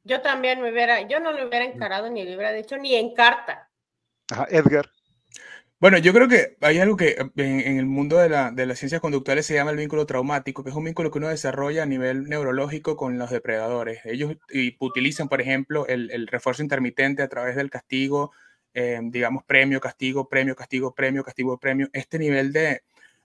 Yo también me hubiera, yo no lo hubiera encarado ni lo hubiera dicho ni en carta. Ajá, Edgar. Bueno, yo creo que hay algo que em, en, el mundo de, las ciencias conductuales se llama el vínculo traumático, que es un vínculo que uno desarrolla a nivel neurológico con los depredadores. Ellos utilizan, por ejemplo, el, refuerzo intermitente a través del castigo, em, digamos, premio, castigo, premio, castigo, premio, castigo, premio. Este nivel de,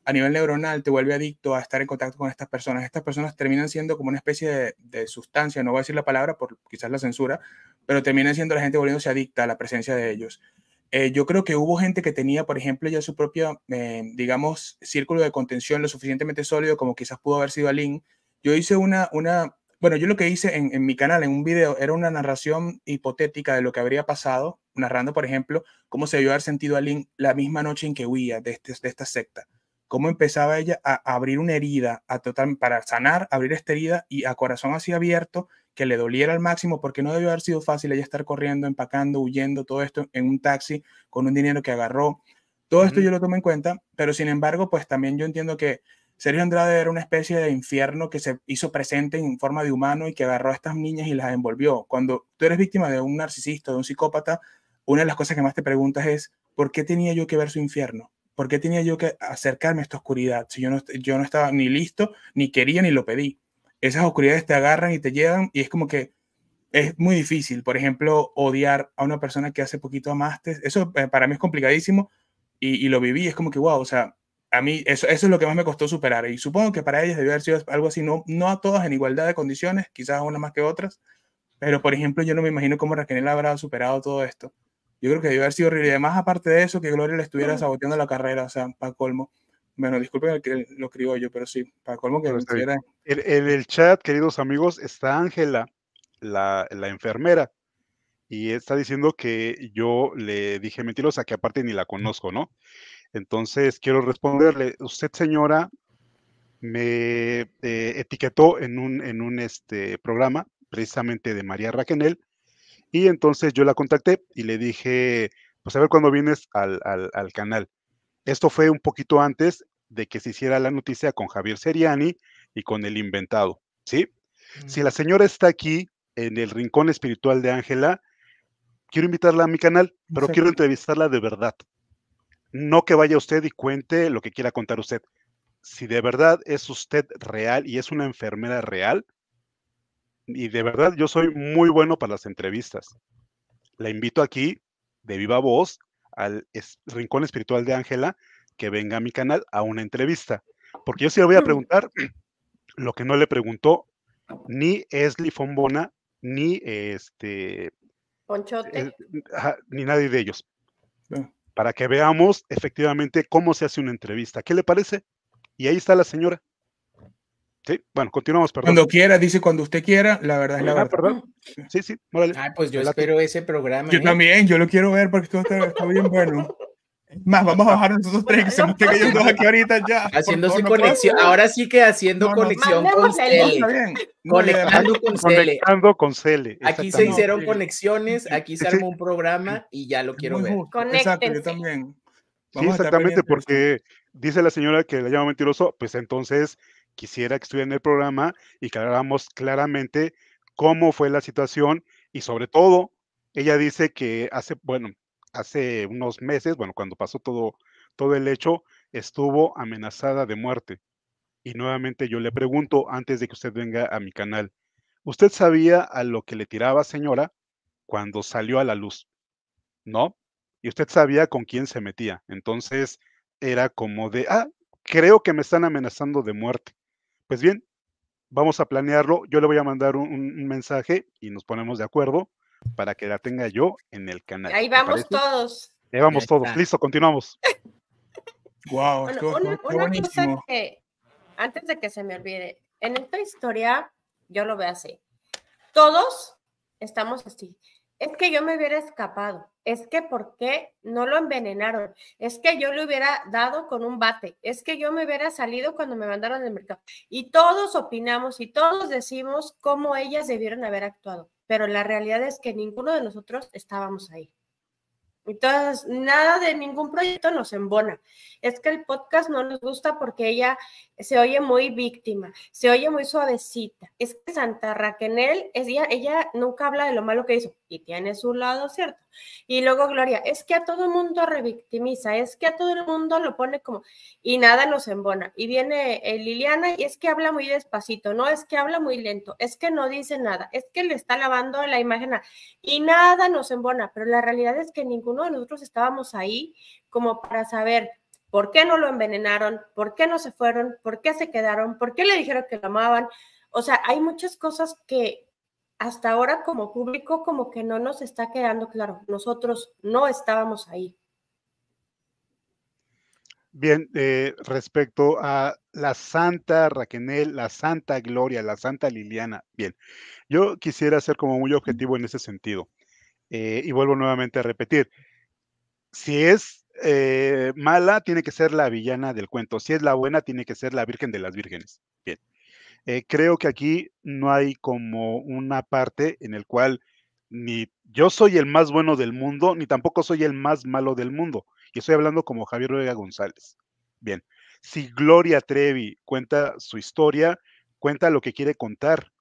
a nivel neuronal te vuelve adicto a estar en contacto con estas personas. Estas personas terminan siendo como una especie de, sustancia, no voy a decir la palabra por quizás la censura, pero terminan siendo la gente volviéndose adicta a la presencia de ellos. Eh, yo creo que hubo gente que tenía, por ejemplo, ya su propio, eh, digamos, círculo de contención lo suficientemente sólido como quizás pudo haber sido Alin. Yo hice una, una, bueno, yo lo que hice en, mi canal, en un video, era una narración hipotética de lo que habría pasado, narrando, por ejemplo, cómo se debió haber sentido Alin la misma noche en que huía de, este, de esta secta cómo empezaba ella a abrir una herida, a para sanar, abrir esta herida y a corazón así abierto, que le doliera al máximo, porque no debió haber sido fácil ella estar corriendo, empacando, huyendo, todo esto en un taxi con un dinero que agarró. Todo esto yo lo tomo en cuenta, pero sin embargo, pues también yo entiendo que Sergio Andrade era una especie de infierno que se hizo presente en forma de humano y que agarró a estas niñas y las envolvió. Cuando tú eres víctima de un narcisista, de un psicópata, una de las cosas que más te preguntas es, ¿por qué tenía yo que ver su infierno? ¿Por qué tenía yo que acercarme a esta oscuridad si yo no, yo no estaba ni listo, ni quería, ni lo pedí? Esas oscuridades te agarran y te llegan y es como que es muy difícil, por ejemplo, odiar a una persona que hace poquito amaste. Eso eh, para mí es complicadísimo y, lo viví. Es como que, wow, o sea, a mí eso, eso, es lo que más me costó superar. Y supongo que para ellas debió haber sido algo así, no, no a todas en igualdad de condiciones, quizás unas más que otras. Pero, por ejemplo, yo no me imagino cómo Raquel habrá superado todo esto yo creo que debió haber sido horrible. además, aparte de eso, que Gloria le estuviera saboteando la carrera, o sea, para colmo. Bueno, disculpen que lo yo, pero sí, para colmo que lo estuviera. En el, chat, queridos amigos, está Ángela, la, enfermera, y está diciendo que yo le dije mentirosa, que aparte ni la conozco, ¿no? Entonces, quiero responderle, usted señora me eh, etiquetó en un, en un este, programa precisamente de María Raquenel, y entonces yo la contacté y le dije, pues a ver cuándo vienes al, canal. Esto fue un poquito antes de que se hiciera la noticia con Javier Seriani y con el inventado, ¿sí? Si mm. la señora está aquí en el rincón espiritual de Ángela, quiero invitarla a mi canal, pero quiero entrevistarla de verdad. No que vaya usted y cuente lo que quiera contar usted. Si de verdad es usted real y es una enfermera real, y de verdad yo soy muy bueno para las entrevistas. La invito aquí de viva voz al Rincón Espiritual de Ángela que venga a mi canal a una entrevista, porque yo sí le voy a preguntar lo que no le preguntó ni Esli Fombona ni este Ponchote ni nadie de ellos. Ah. Para que veamos efectivamente cómo se hace una entrevista. ¿Qué le parece? Y ahí está la señora. Sí, bueno, continuamos, perdón. Cuando quiera, dice cuando usted quiera, la verdad es la ah, verdad. Perdón. Sí, sí, órale. Ah, pues yo espero ese programa. Yo ¿eh? también, yo lo quiero ver porque todo está, bien bueno. Más, vamos a bajar nosotros tres, que se nos está cayendo aquí ahorita ya. Haciendo conexión, ahora sí que haciendo conexión con Cele. Conectando con Cele. Conectando con Cele. Aquí se hicieron conexiones, aquí se armó un programa y ya lo quiero ver. Exacto, yo también. sí, exactamente, porque dice la señora que le llama mentiroso, pues entonces quisiera que estuviera en el programa y que claramente cómo fue la situación y sobre todo, ella dice que hace, bueno, hace unos meses, bueno, cuando pasó todo, todo el hecho, estuvo amenazada de muerte. Y nuevamente yo le pregunto, antes de que usted venga a mi canal, ¿usted sabía a lo que le tiraba señora cuando salió a la luz? ¿No? Y usted sabía con quién se metía. Entonces era como de, ah, creo que me están amenazando de muerte pues bien, vamos a planearlo, yo le voy a mandar un, mensaje y nos ponemos de acuerdo para que la tenga yo en el canal. Ahí vamos todos. Ahí vamos todos, listo, continuamos. wow, una cosa que, antes de que se me olvide, en esta historia yo lo veo así. Todos estamos así. Es que yo me hubiera escapado es que ¿por qué no lo envenenaron? Es que yo le hubiera dado con un bate, es que yo me hubiera salido cuando me mandaron al mercado. Y todos opinamos y todos decimos cómo ellas debieron haber actuado, pero la realidad es que ninguno de nosotros estábamos ahí. Entonces, nada de ningún proyecto nos embona. Es que el podcast no nos gusta porque ella se oye muy víctima, se oye muy suavecita. Es que Santa Raquel es, ella, ella nunca habla de lo malo que hizo y tiene su lado, ¿cierto? Y luego Gloria, es que a todo el mundo revictimiza, es que a todo el mundo lo pone como, y nada nos embona. Y viene eh, Liliana y es que habla muy despacito, no, es que habla muy lento, es que no dice nada, es que le está lavando la imagen y nada nos embona, pero la realidad es que ninguno nosotros estábamos ahí como para saber por qué no lo envenenaron, por qué no se fueron, por qué se quedaron, por qué le dijeron que lo amaban. O sea, hay muchas cosas que hasta ahora como público como que no nos está quedando claro. Nosotros no estábamos ahí. Bien, eh, respecto a la Santa Raquenel, la Santa Gloria, la Santa Liliana, bien, yo quisiera ser como muy objetivo en ese sentido. Eh, y vuelvo nuevamente a repetir, si es eh, mala, tiene que ser la villana del cuento. Si es la buena, tiene que ser la Virgen de las Vírgenes. Bien. Eh, creo que aquí no hay como una parte en el cual ni yo soy el más bueno del mundo, ni tampoco soy el más malo del mundo. Y estoy hablando como Javier Vega González. Bien, si Gloria Trevi cuenta su historia, cuenta lo que quiere contar.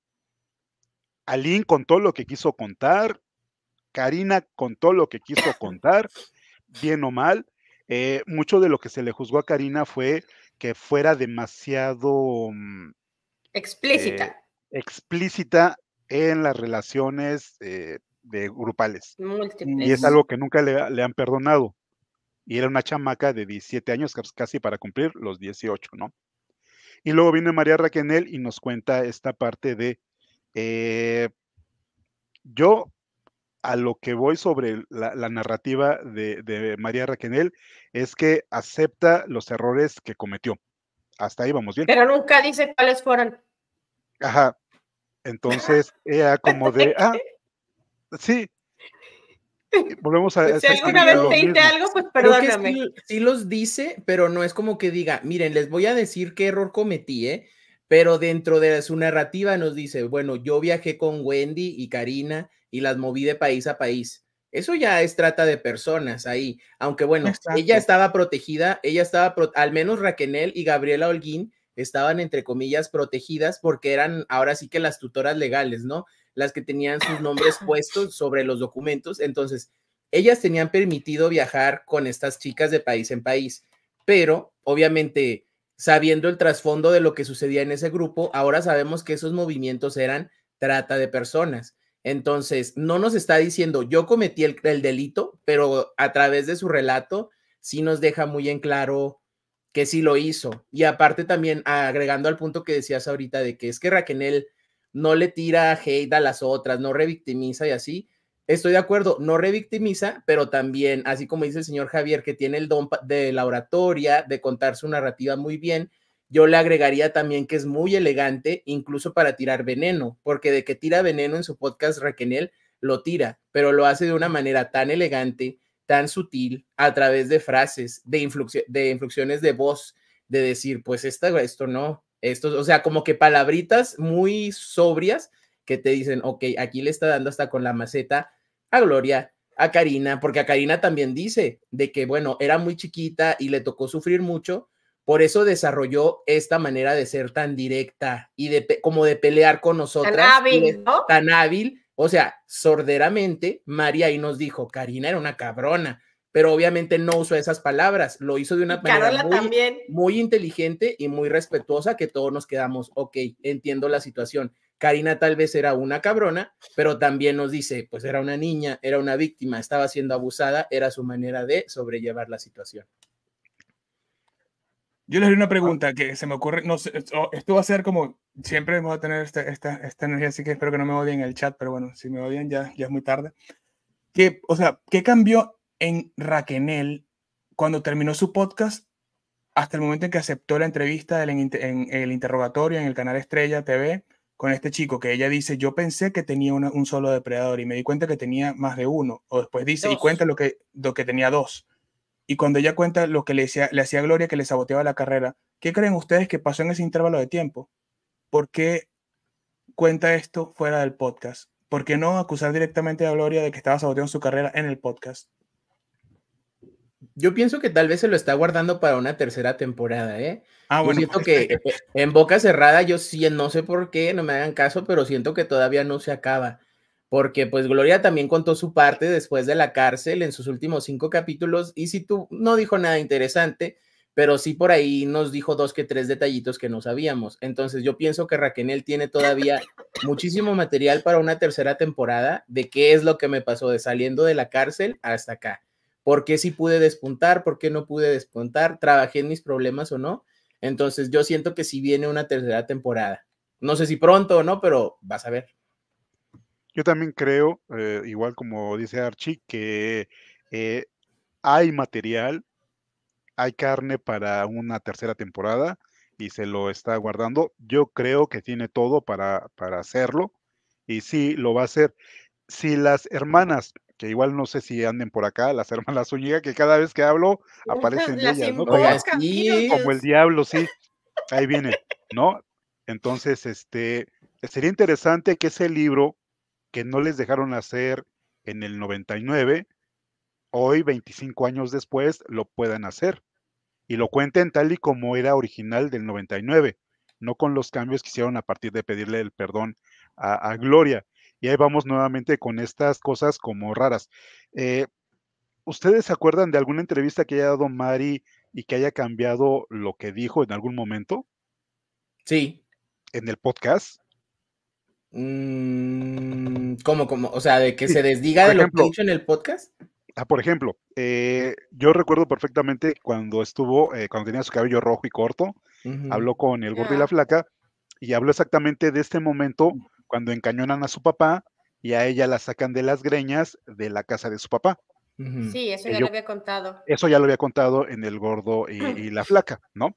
Aline contó lo que quiso contar. Karina contó lo que quiso contar bien o mal. Eh, mucho de lo que se le juzgó a Karina fue que fuera demasiado mm, eh, explícita. explícita en las relaciones eh, de grupales. Y es algo que nunca le, le, han perdonado. Y era una chamaca de 17 años, casi para cumplir los 18, ¿no? Y luego viene María Raquenel y nos cuenta esta parte de, yo a lo que voy sobre la, narrativa de, María Raquenel es que acepta los errores que cometió. Hasta ahí vamos bien. Pero nunca dice cuáles fueron. Ajá. Entonces era como de, ah, sí. Volvemos a. Si alguna vez te hice algo, pues perdóname. Sí, los dice, pero no es como que diga, miren, les voy a decir qué error cometí, ¿eh? Pero dentro de su narrativa nos dice, bueno, yo viajé con Wendy y Karina y las moví de país a país. Eso ya es trata de personas ahí, aunque bueno, ella estaba protegida, ella estaba, al menos Raquel y Gabriela Holguín estaban entre comillas protegidas porque eran ahora sí que las tutoras legales, ¿no? Las que tenían sus nombres puestos sobre los documentos, entonces ellas tenían permitido viajar con estas chicas de país en país, pero obviamente sabiendo el trasfondo de lo que sucedía en ese grupo, ahora sabemos que esos movimientos eran trata de personas. Entonces, no nos está diciendo, yo cometí el, delito, pero a través de su relato sí nos deja muy en claro que sí lo hizo. Y aparte también, agregando al punto que decías ahorita de que es que Raquel no le tira hate a las otras, no revictimiza y así, estoy de acuerdo, no revictimiza, pero también, así como dice el señor Javier, que tiene el don de la oratoria, de contar su narrativa muy bien, yo le agregaría también que es muy elegante, incluso para tirar veneno, porque de que tira veneno en su podcast Raquenel, lo tira, pero lo hace de una manera tan elegante, tan sutil, a través de frases, de, influx de influxiones de voz, de decir, pues esta, esto no, esto, o sea, como que palabritas muy sobrias que te dicen, ok, aquí le está dando hasta con la maceta a Gloria, a Karina, porque a Karina también dice de que, bueno, era muy chiquita y le tocó sufrir mucho, por eso desarrolló esta manera de ser tan directa y de como de pelear con nosotras. Tan hábil, ¿no? Tan hábil. O sea, sorderamente, María ahí nos dijo, Karina era una cabrona, pero obviamente no usó esas palabras, lo hizo de una manera muy, muy inteligente y muy respetuosa que todos nos quedamos, ok, entiendo la situación. Karina tal vez era una cabrona, pero también nos dice, pues era una niña, era una víctima, estaba siendo abusada, era su manera de sobrellevar la situación. Yo les doy una ah. pregunta que se me ocurre, no esto va a ser como, siempre vamos a tener este, esta, energía, así que espero que no me odien en el chat, pero bueno, si me odian ya, ya es muy tarde. ¿Qué, o sea, ¿qué cambió en Raquenel cuando terminó su podcast hasta el momento en que aceptó la entrevista en, el interrogatorio en el canal Estrella TV con este chico que ella dice, yo pensé que tenía un solo depredador y me di cuenta que tenía más de uno, o después dice, y cuenta lo que, lo que tenía dos y cuando ella cuenta lo que le, decía, le hacía Gloria que le saboteaba la carrera, ¿qué creen ustedes que pasó en ese intervalo de tiempo? ¿Por qué cuenta esto fuera del podcast? ¿Por qué no acusar directamente a Gloria de que estaba saboteando su carrera en el podcast? Yo pienso que tal vez se lo está guardando para una tercera temporada, ¿eh? Ah, siento pues que en boca cerrada, yo sí, no sé por qué, no me hagan caso, pero siento que todavía no se acaba porque pues Gloria también contó su parte después de la cárcel en sus últimos cinco capítulos y si tú no dijo nada interesante, pero sí por ahí nos dijo dos que tres detallitos que no sabíamos. Entonces yo pienso que Raquel tiene todavía muchísimo material para una tercera temporada de qué es lo que me pasó de saliendo de la cárcel hasta acá. ¿Por qué sí pude despuntar? ¿Por qué no pude despuntar? ¿Trabajé en mis problemas o no? Entonces yo siento que sí viene una tercera temporada. No sé si pronto o no, pero vas a ver. Yo también creo, eh, igual como dice Archie, que eh, hay material, hay carne para una tercera temporada y se lo está guardando. Yo creo que tiene todo para, para hacerlo y sí, lo va a hacer. Si las hermanas que igual no sé si anden por acá, las hermanas Zúñiga, que cada vez que hablo aparecen ellas, ¿no? Como, el diablo, sí. Ahí viene, ¿no? Entonces, este, sería interesante que ese libro que no les dejaron hacer en el 99, hoy, 25 años después, lo puedan hacer y lo cuenten tal y como era original del 99, no con los cambios que hicieron a partir de pedirle el perdón a, Gloria. Y ahí vamos nuevamente con estas cosas como raras. Eh, ¿Ustedes se acuerdan de alguna entrevista que haya dado Mari y que haya cambiado lo que dijo en algún momento? Sí. ¿En el podcast? Mm, ¿Cómo, cómo? O sea, de que se desdiga de lo que he dicho en el podcast. Ah, por ejemplo, eh, yo recuerdo perfectamente cuando estuvo, eh, cuando tenía su cabello rojo y corto, habló con el gordo y la ah. flaca y habló exactamente de este momento cuando encañonan a su papá y a ella la sacan de las greñas de la casa de su papá. Sí, eso ya lo había contado. Eso ya lo había contado en El Gordo y, y, la Flaca, ¿no?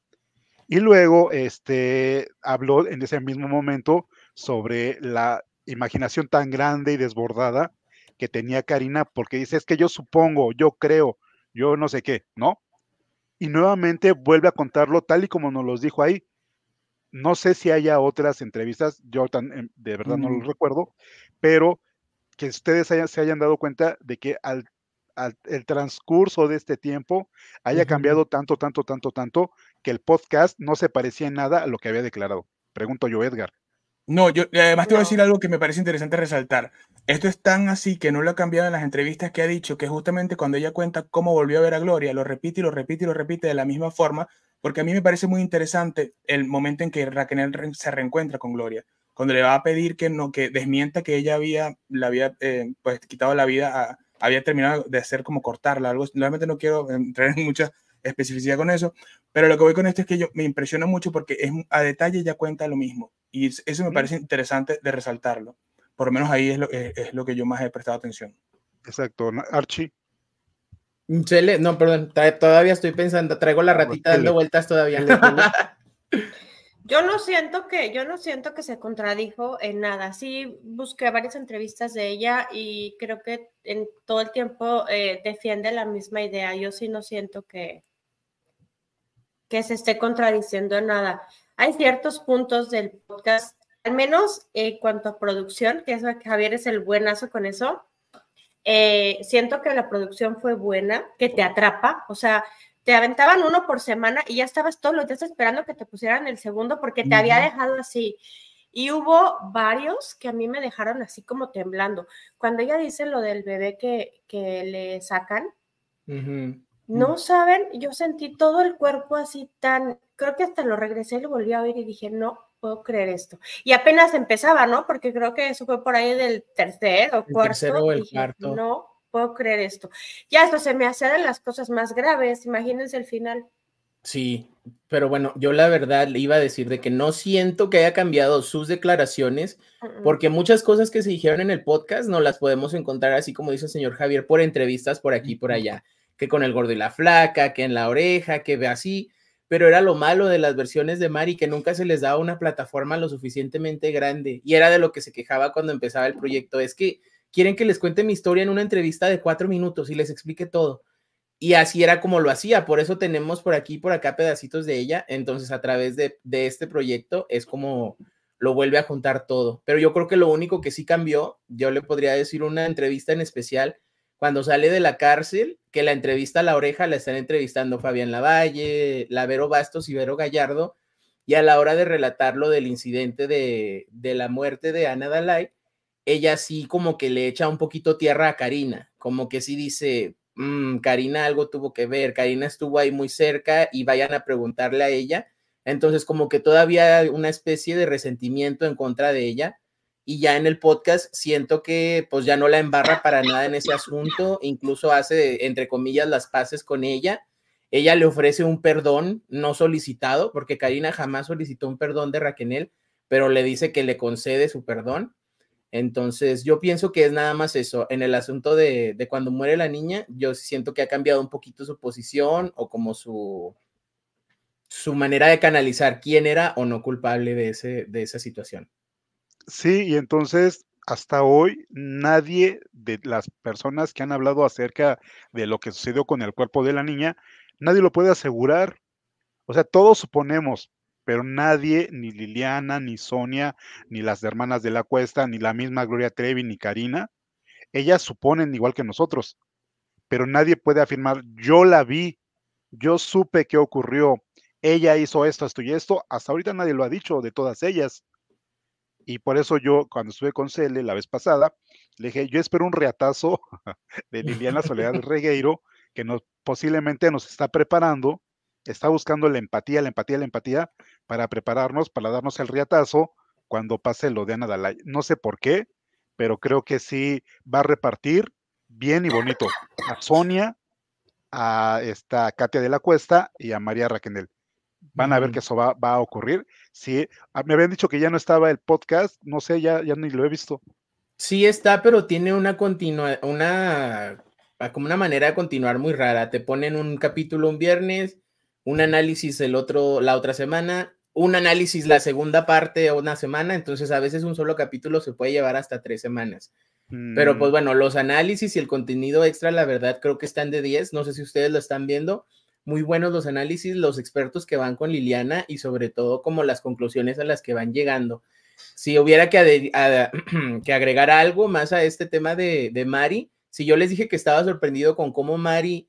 Y luego, este, habló en ese mismo momento sobre la imaginación tan grande y desbordada que tenía Karina, porque dice, es que yo supongo, yo creo, yo no sé qué, ¿no? Y nuevamente vuelve a contarlo tal y como nos los dijo ahí. No sé si haya otras entrevistas, yo em, de verdad no lo recuerdo, pero que ustedes se hayan dado cuenta de que al, el transcurso de este tiempo haya cambiado tanto, tanto, tanto, tanto, que el podcast no se parecía en nada a lo que había declarado. Pregunto yo, Edgar. No, yo eh, además te voy a decir algo que me parece interesante resaltar. Esto es tan así que no lo ha cambiado en las entrevistas que ha dicho, que justamente cuando ella cuenta cómo volvió a ver a Gloria, lo repite y lo repite y lo repite de la misma forma, porque a mí me parece muy interesante el momento en que Raquel se reencuentra con Gloria, cuando le va a pedir que no que desmienta que ella había, la había eh, pues, quitado la vida, había terminado de hacer como cortarla, algo. Realmente no quiero entrar en muchas especificidad con eso, pero lo que voy con esto es que yo, me impresiona mucho porque es, a detalle ya cuenta lo mismo y eso me parece interesante de resaltarlo. Por lo menos ahí es lo, que yo más he prestado atención. Exacto, Archie. Mm, no, perdón, todavía estoy pensando, traigo la ratita dando vueltas todavía. Yo no siento que, yo no siento que se contradijo en nada. Sí, busqué varias entrevistas de ella y creo que en todo el tiempo eh, defiende la misma idea. Yo sí no siento que, que se esté contradiciendo nada. Hay ciertos puntos del podcast, al menos en eh, cuanto a producción, que es Javier es el buenazo con eso. Eh, siento que la producción fue buena, que te atrapa, o sea, te aventaban uno por semana y ya estabas todos los días esperando que te pusieran el segundo porque te había dejado así. Y hubo varios que a mí me dejaron así como temblando. Cuando ella dice lo del bebé que, le sacan, no saben, yo sentí todo el cuerpo así tan, creo que hasta lo regresé y lo volví a oír y dije, no puedo creer esto. Y apenas empezaba, ¿no? Porque creo que eso fue por ahí del tercer o cuarto. Tercero o el cuarto. No puedo creer esto. Ya esto se me de las cosas más graves, imagínense el final. Sí, pero bueno, yo la verdad le iba a decir de que no siento que haya cambiado sus declaraciones, porque muchas cosas que se dijeron en el podcast no las podemos encontrar, así como dice el señor Javier, por entrevistas por aquí, y por allá que con el gordo y la flaca, que en la oreja, que ve así, pero era lo malo de las versiones de Mari, que nunca se les daba una plataforma lo suficientemente grande, y era de lo que se quejaba cuando empezaba el proyecto, es que quieren que les cuente mi historia en una entrevista de cuatro minutos y les explique todo. Y así era como lo hacía, por eso tenemos por aquí y por acá pedacitos de ella, entonces a través de, de este proyecto es como lo vuelve a juntar todo. Pero yo creo que lo único que sí cambió, yo le podría decir una entrevista en especial, cuando sale de la cárcel, que la entrevista a la oreja la están entrevistando Fabián Lavalle, Lavero Bastos y Vero Gallardo, y a la hora de relatar lo del incidente de, de la muerte de Ana Dalai, ella sí como que le echa un poquito tierra a Karina, como que sí dice, mm, Karina algo tuvo que ver, Karina estuvo ahí muy cerca y vayan a preguntarle a ella. Entonces como que todavía hay una especie de resentimiento en contra de ella, y ya en el podcast siento que pues ya no la embarra para nada en ese asunto, incluso hace, entre comillas, las paces con ella. Ella le ofrece un perdón no solicitado, porque Karina jamás solicitó un perdón de Raquel, pero le dice que le concede su perdón. Entonces, yo pienso que es nada más eso. En el asunto de, de cuando muere la niña, yo siento que ha cambiado un poquito su posición o como su, su manera de canalizar quién era o no culpable de, ese, de esa situación. Sí, y entonces hasta hoy nadie de las personas que han hablado acerca de lo que sucedió con el cuerpo de la niña, nadie lo puede asegurar. O sea, todos suponemos, pero nadie, ni Liliana, ni Sonia, ni las hermanas de la cuesta, ni la misma Gloria Trevi, ni Karina, ellas suponen igual que nosotros, pero nadie puede afirmar, yo la vi, yo supe qué ocurrió, ella hizo esto, esto y esto, hasta ahorita nadie lo ha dicho de todas ellas. Y por eso yo, cuando estuve con Cele la vez pasada, le dije, yo espero un reatazo de Liliana Soledad Regueiro, que nos, posiblemente nos está preparando, está buscando la empatía, la empatía, la empatía, para prepararnos, para darnos el reatazo cuando pase lo de Ana Dalai. No sé por qué, pero creo que sí va a repartir bien y bonito a Sonia, a esta Katia de la Cuesta y a María Raquenel. Van a ver que eso va, a ocurrir. Sí, ah, me habían dicho que ya no estaba el podcast, no sé, ya, ya ni lo he visto. Sí está, pero tiene una continua, una ah, como una manera de continuar muy rara. Te ponen un capítulo un viernes, un análisis el otro, la otra semana, un análisis la segunda parte una semana, entonces a veces un solo capítulo se puede llevar hasta tres semanas. Pero pues mm. bueno, los análisis y el contenido extra, la verdad, creo que están de 10. No sé si ustedes lo están viendo, muy buenos los análisis, los expertos que van con Liliana y sobre todo como las conclusiones a las que van llegando. Si hubiera que, agregar algo más a este tema de, Mari, si yo les dije que estaba sorprendido con cómo Mari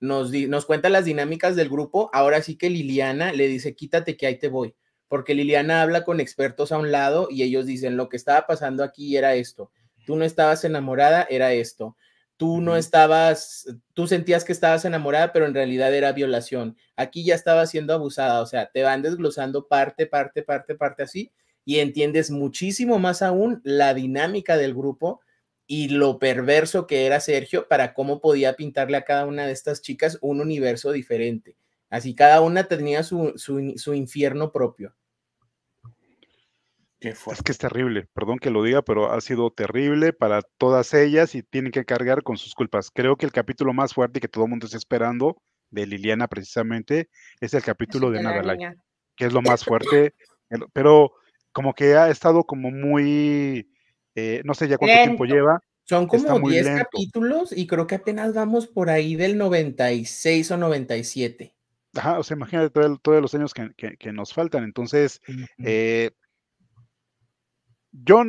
nos, nos cuenta las dinámicas del grupo, ahora sí que Liliana le dice, quítate que ahí te voy, porque Liliana habla con expertos a un lado y ellos dicen, lo que estaba pasando aquí era esto, tú no estabas enamorada, era esto tú no estabas, tú sentías que estabas enamorada, pero en realidad era violación. Aquí ya estaba siendo abusada, o sea, te van desglosando parte, parte, parte, parte así, y entiendes muchísimo más aún la dinámica del grupo y lo perverso que era Sergio para cómo podía pintarle a cada una de estas chicas un universo diferente. Así cada una tenía su, su infierno propio. Es que es terrible, perdón que lo diga, pero ha sido terrible para todas ellas y tienen que cargar con sus culpas. Creo que el capítulo más fuerte que todo el mundo está esperando de Liliana precisamente es el capítulo de Nadalai, que es lo más fuerte, pero como que ha estado como muy, eh, no sé ya cuánto tiempo lleva. Son como 10 capítulos y creo que apenas vamos por ahí del 96 o 97. Ajá, o sea, imagínate todos los años que, nos faltan. Entonces, eh, yo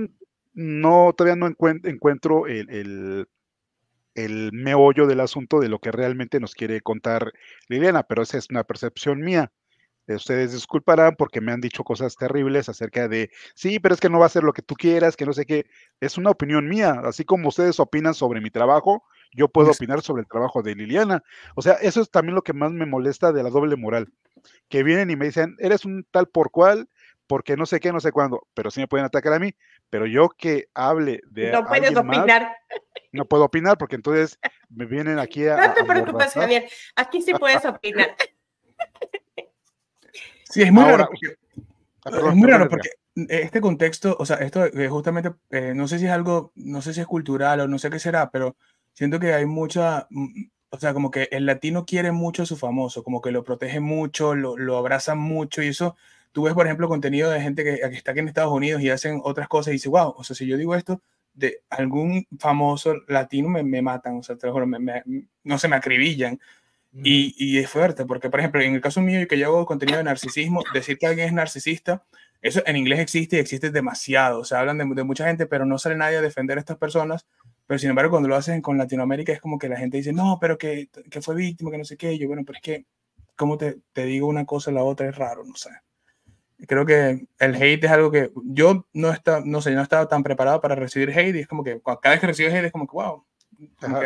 no, todavía no encuentro el, el, meollo del asunto de lo que realmente nos quiere contar Liliana, pero esa es una percepción mía. Ustedes disculparán porque me han dicho cosas terribles acerca de, sí, pero es que no va a ser lo que tú quieras, que no sé qué. Es una opinión mía, así como ustedes opinan sobre mi trabajo, yo puedo opinar sobre el trabajo de Liliana. O sea, eso es también lo que más me molesta de la doble moral, que vienen y me dicen, eres un tal por cual, porque no sé qué, no sé cuándo, pero sí me pueden atacar a mí, pero yo que hable de... No puedes opinar. no puedo opinar porque entonces me vienen aquí a... No te preocupes, Javier, aquí sí puedes opinar. Sí, es muy raro. Ah, es muy raro porque este contexto, o sea, esto justamente, eh, no sé si es algo, no sé si es cultural o no sé qué será, pero siento que hay mucha, mm, o sea, como que el latino quiere mucho a su famoso, como que lo protege mucho, lo, lo abraza mucho y eso tú ves, por ejemplo, contenido de gente que, está aquí en Estados Unidos y hacen otras cosas y dice wow, o sea, si yo digo esto de algún famoso latino, me, matan, o sea, te juro, no se me acribillan. Y, es fuerte, porque, por ejemplo, en el caso mío, y que yo hago contenido de narcisismo, decir que alguien es narcisista, eso en inglés existe y existe demasiado, o sea, hablan de, mucha gente, pero no sale nadie a defender a estas personas. Pero sin embargo, cuando lo hacen con Latinoamérica, es como que la gente dice, no, pero que, fue víctima, que no sé qué. yo, bueno, pero es que, ¿cómo te, te digo una cosa, la otra es raro, no sé creo que el hate es algo que yo no estaba, no sé, no estaba tan preparado para recibir hate y es como que cada vez que recibo hate es como que, wow,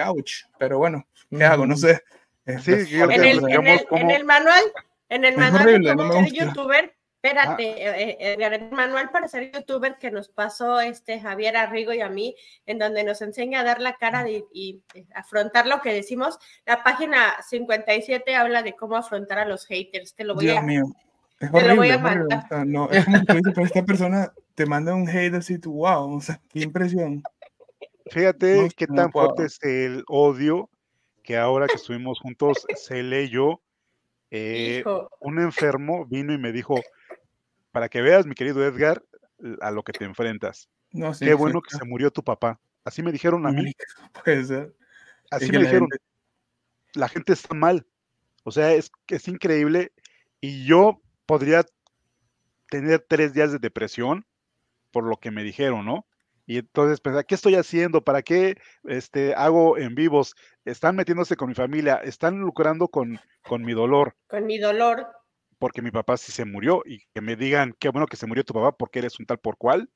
ouch, pero bueno, ¿qué hago? No sé. Este, pues, en, el, manual, en el manual de youtuber, espérate, eh, eh, el manual para ser youtuber que nos pasó este Javier Arrigo y a mí, en donde nos enseña a dar la cara y eh, afrontar lo que decimos, la página 57 habla de cómo afrontar a los haters, te lo voy Dios a... Mío. Es horrible, voy a horrible. no, es como esta persona te manda un hate así, tú, wow, o sea, qué impresión. Fíjate qué tan fuerte es el odio que ahora que estuvimos juntos, se leyó. Eh, un enfermo vino y me dijo, para que veas, mi querido Edgar, a lo que te enfrentas. No, Qué bueno que se murió tu papá. Así me dijeron a mí. Así me dijeron. La gente está mal. O sea, es, es increíble. Y yo podría tener tres días de depresión, por lo que me dijeron, ¿no? Y entonces pensar, ¿qué estoy haciendo? ¿Para qué este, hago en vivos? Están metiéndose con mi familia, están lucrando con, con mi dolor. Con mi dolor. Porque mi papá sí se murió y que me digan, qué bueno que se murió tu papá porque eres un tal por cual,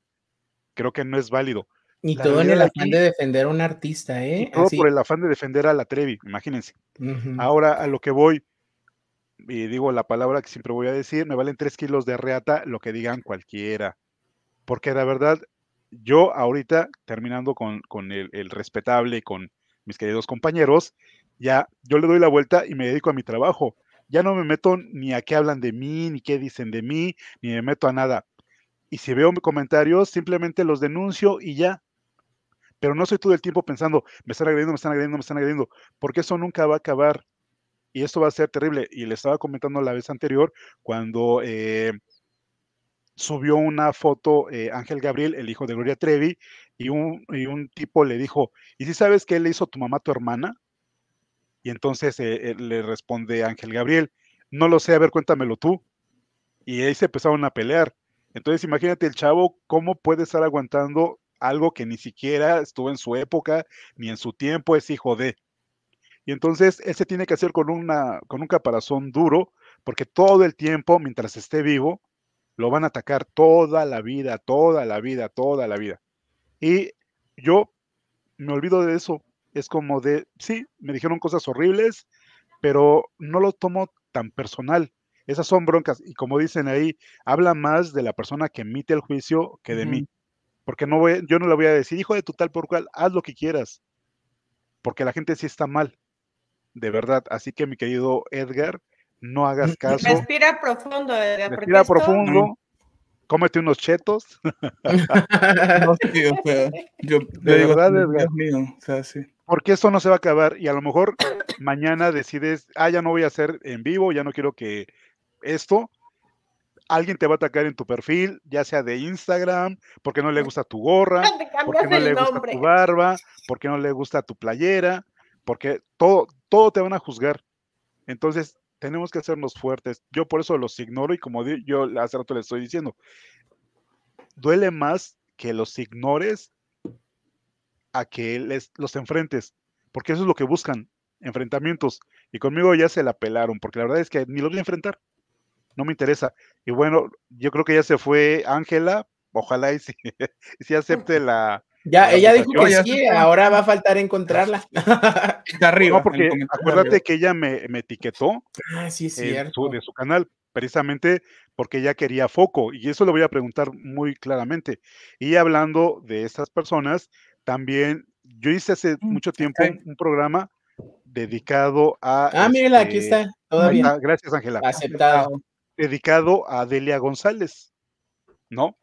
creo que no es válido. Y todo en el afán de defender a un artista, ¿eh? todo por el afán de defender a la Trevi, imagínense. Ahora a lo que voy, y digo la palabra que siempre voy a decir, me valen tres kilos de reata lo que digan cualquiera. Porque la verdad, yo ahorita, terminando con, el, respetable, con mis queridos compañeros, ya yo le doy la vuelta y me dedico a mi trabajo. Ya no me meto ni a qué hablan de mí, ni qué dicen de mí, ni me meto a nada. Y si veo comentarios, simplemente los denuncio y ya. Pero no soy todo el tiempo pensando, me están agrediendo, me están agrediendo, me están agrediendo, porque eso nunca va a acabar y esto va a ser terrible. Y le estaba comentando la vez anterior cuando eh, subió una foto eh, Ángel Gabriel, el hijo de Gloria Trevi, y un, tipo le dijo, ¿y si sabes qué le hizo tu mamá a tu hermana? Y entonces eh, le responde Ángel Gabriel, no lo sé, a ver, cuéntamelo tú. Y ahí se empezaron a pelear. Entonces imagínate el chavo cómo puede estar aguantando algo que ni siquiera estuvo en su época ni en su tiempo, es hijo de. Y entonces ese tiene que hacer con, una, con un caparazón duro, porque todo el tiempo, mientras esté vivo, lo van a atacar toda la vida, toda la vida, toda la vida. Y yo me olvido de eso. Es como de, sí, me dijeron cosas horribles, pero no lo tomo tan personal. Esas son broncas. Y como dicen ahí, habla más de la persona que emite el juicio que de mí. Porque no voy, yo no le voy a decir, hijo de tu tal por cual, haz lo que quieras. Porque la gente sí está mal de verdad. Así que mi querido Edgar, no hagas mm, mm, caso. Respira profundo, Edgar. Respira profundo. Mm. Cómete unos chetos. no, tío, yo, digo, verdad, Edgar. Porque esto no se va a acabar y a lo mejor mañana decides, ah, ya no voy a hacer en vivo, ya no quiero que esto, alguien te va a atacar en tu perfil, ya sea de Instagram, porque no le gusta tu gorra, porque no le gusta tu barba, porque no le gusta tu playera, porque todo, todo te van a juzgar. Entonces, tenemos que hacernos fuertes. Yo por eso los ignoro y como yo hace rato le estoy diciendo, duele más que los ignores a que les, los enfrentes, porque eso es lo que buscan, enfrentamientos. Y conmigo ya se la pelaron, porque la verdad es que ni los voy a enfrentar. No me interesa. Y bueno, yo creo que ya se fue Ángela. Ojalá y si acepte la, ya, ella dijo que sí, ahora va a faltar encontrarla. Está arriba. porque acuérdate que ella me, etiquetó ah, de su canal, precisamente porque ella quería foco, y eso le voy a preguntar muy claramente. Y hablando de estas personas, también yo hice hace mm, mucho tiempo un, programa dedicado a... Ah, aquí este, está, todavía. Gracias, Ángela. Aceptado. Dedicado a Delia González, ¿no?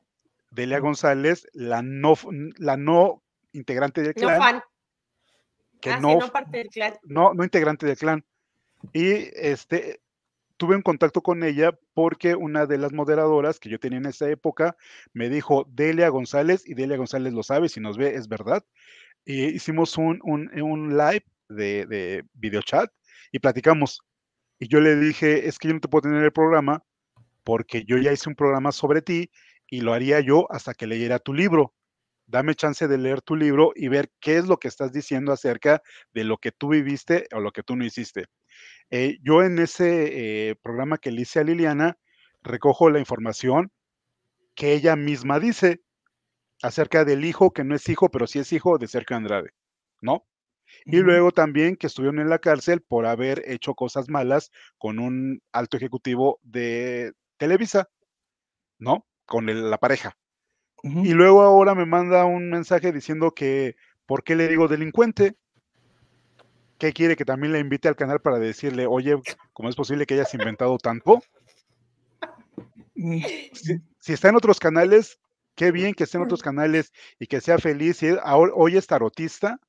Delia González, la no, la no integrante del clan. Ah, no Que no, no, parte del clan. No, no integrante del clan. Y este, tuve un contacto con ella porque una de las moderadoras que yo tenía en esa época me dijo Delia González, y Delia González lo sabe, si nos ve, es verdad. Y hicimos un, un, un live de, de videochat y platicamos. Y yo le dije, es que yo no te puedo tener el programa porque yo ya hice un programa sobre ti y lo haría yo hasta que leyera tu libro. Dame chance de leer tu libro y ver qué es lo que estás diciendo acerca de lo que tú viviste o lo que tú no hiciste. Eh, yo en ese eh, programa que le hice a Liliana, recojo la información que ella misma dice acerca del hijo que no es hijo, pero sí es hijo de Sergio Andrade, ¿no? Y luego también que estuvieron en la cárcel por haber hecho cosas malas con un alto ejecutivo de Televisa, ¿no? con la pareja. Y luego ahora me manda un mensaje diciendo que, ¿por qué le digo delincuente? ¿Qué quiere que también le invite al canal para decirle, oye, ¿cómo es posible que hayas inventado tanto? Mm. Si, está en otros canales, qué bien que esté en otros canales y que sea feliz. hoy es tarotista,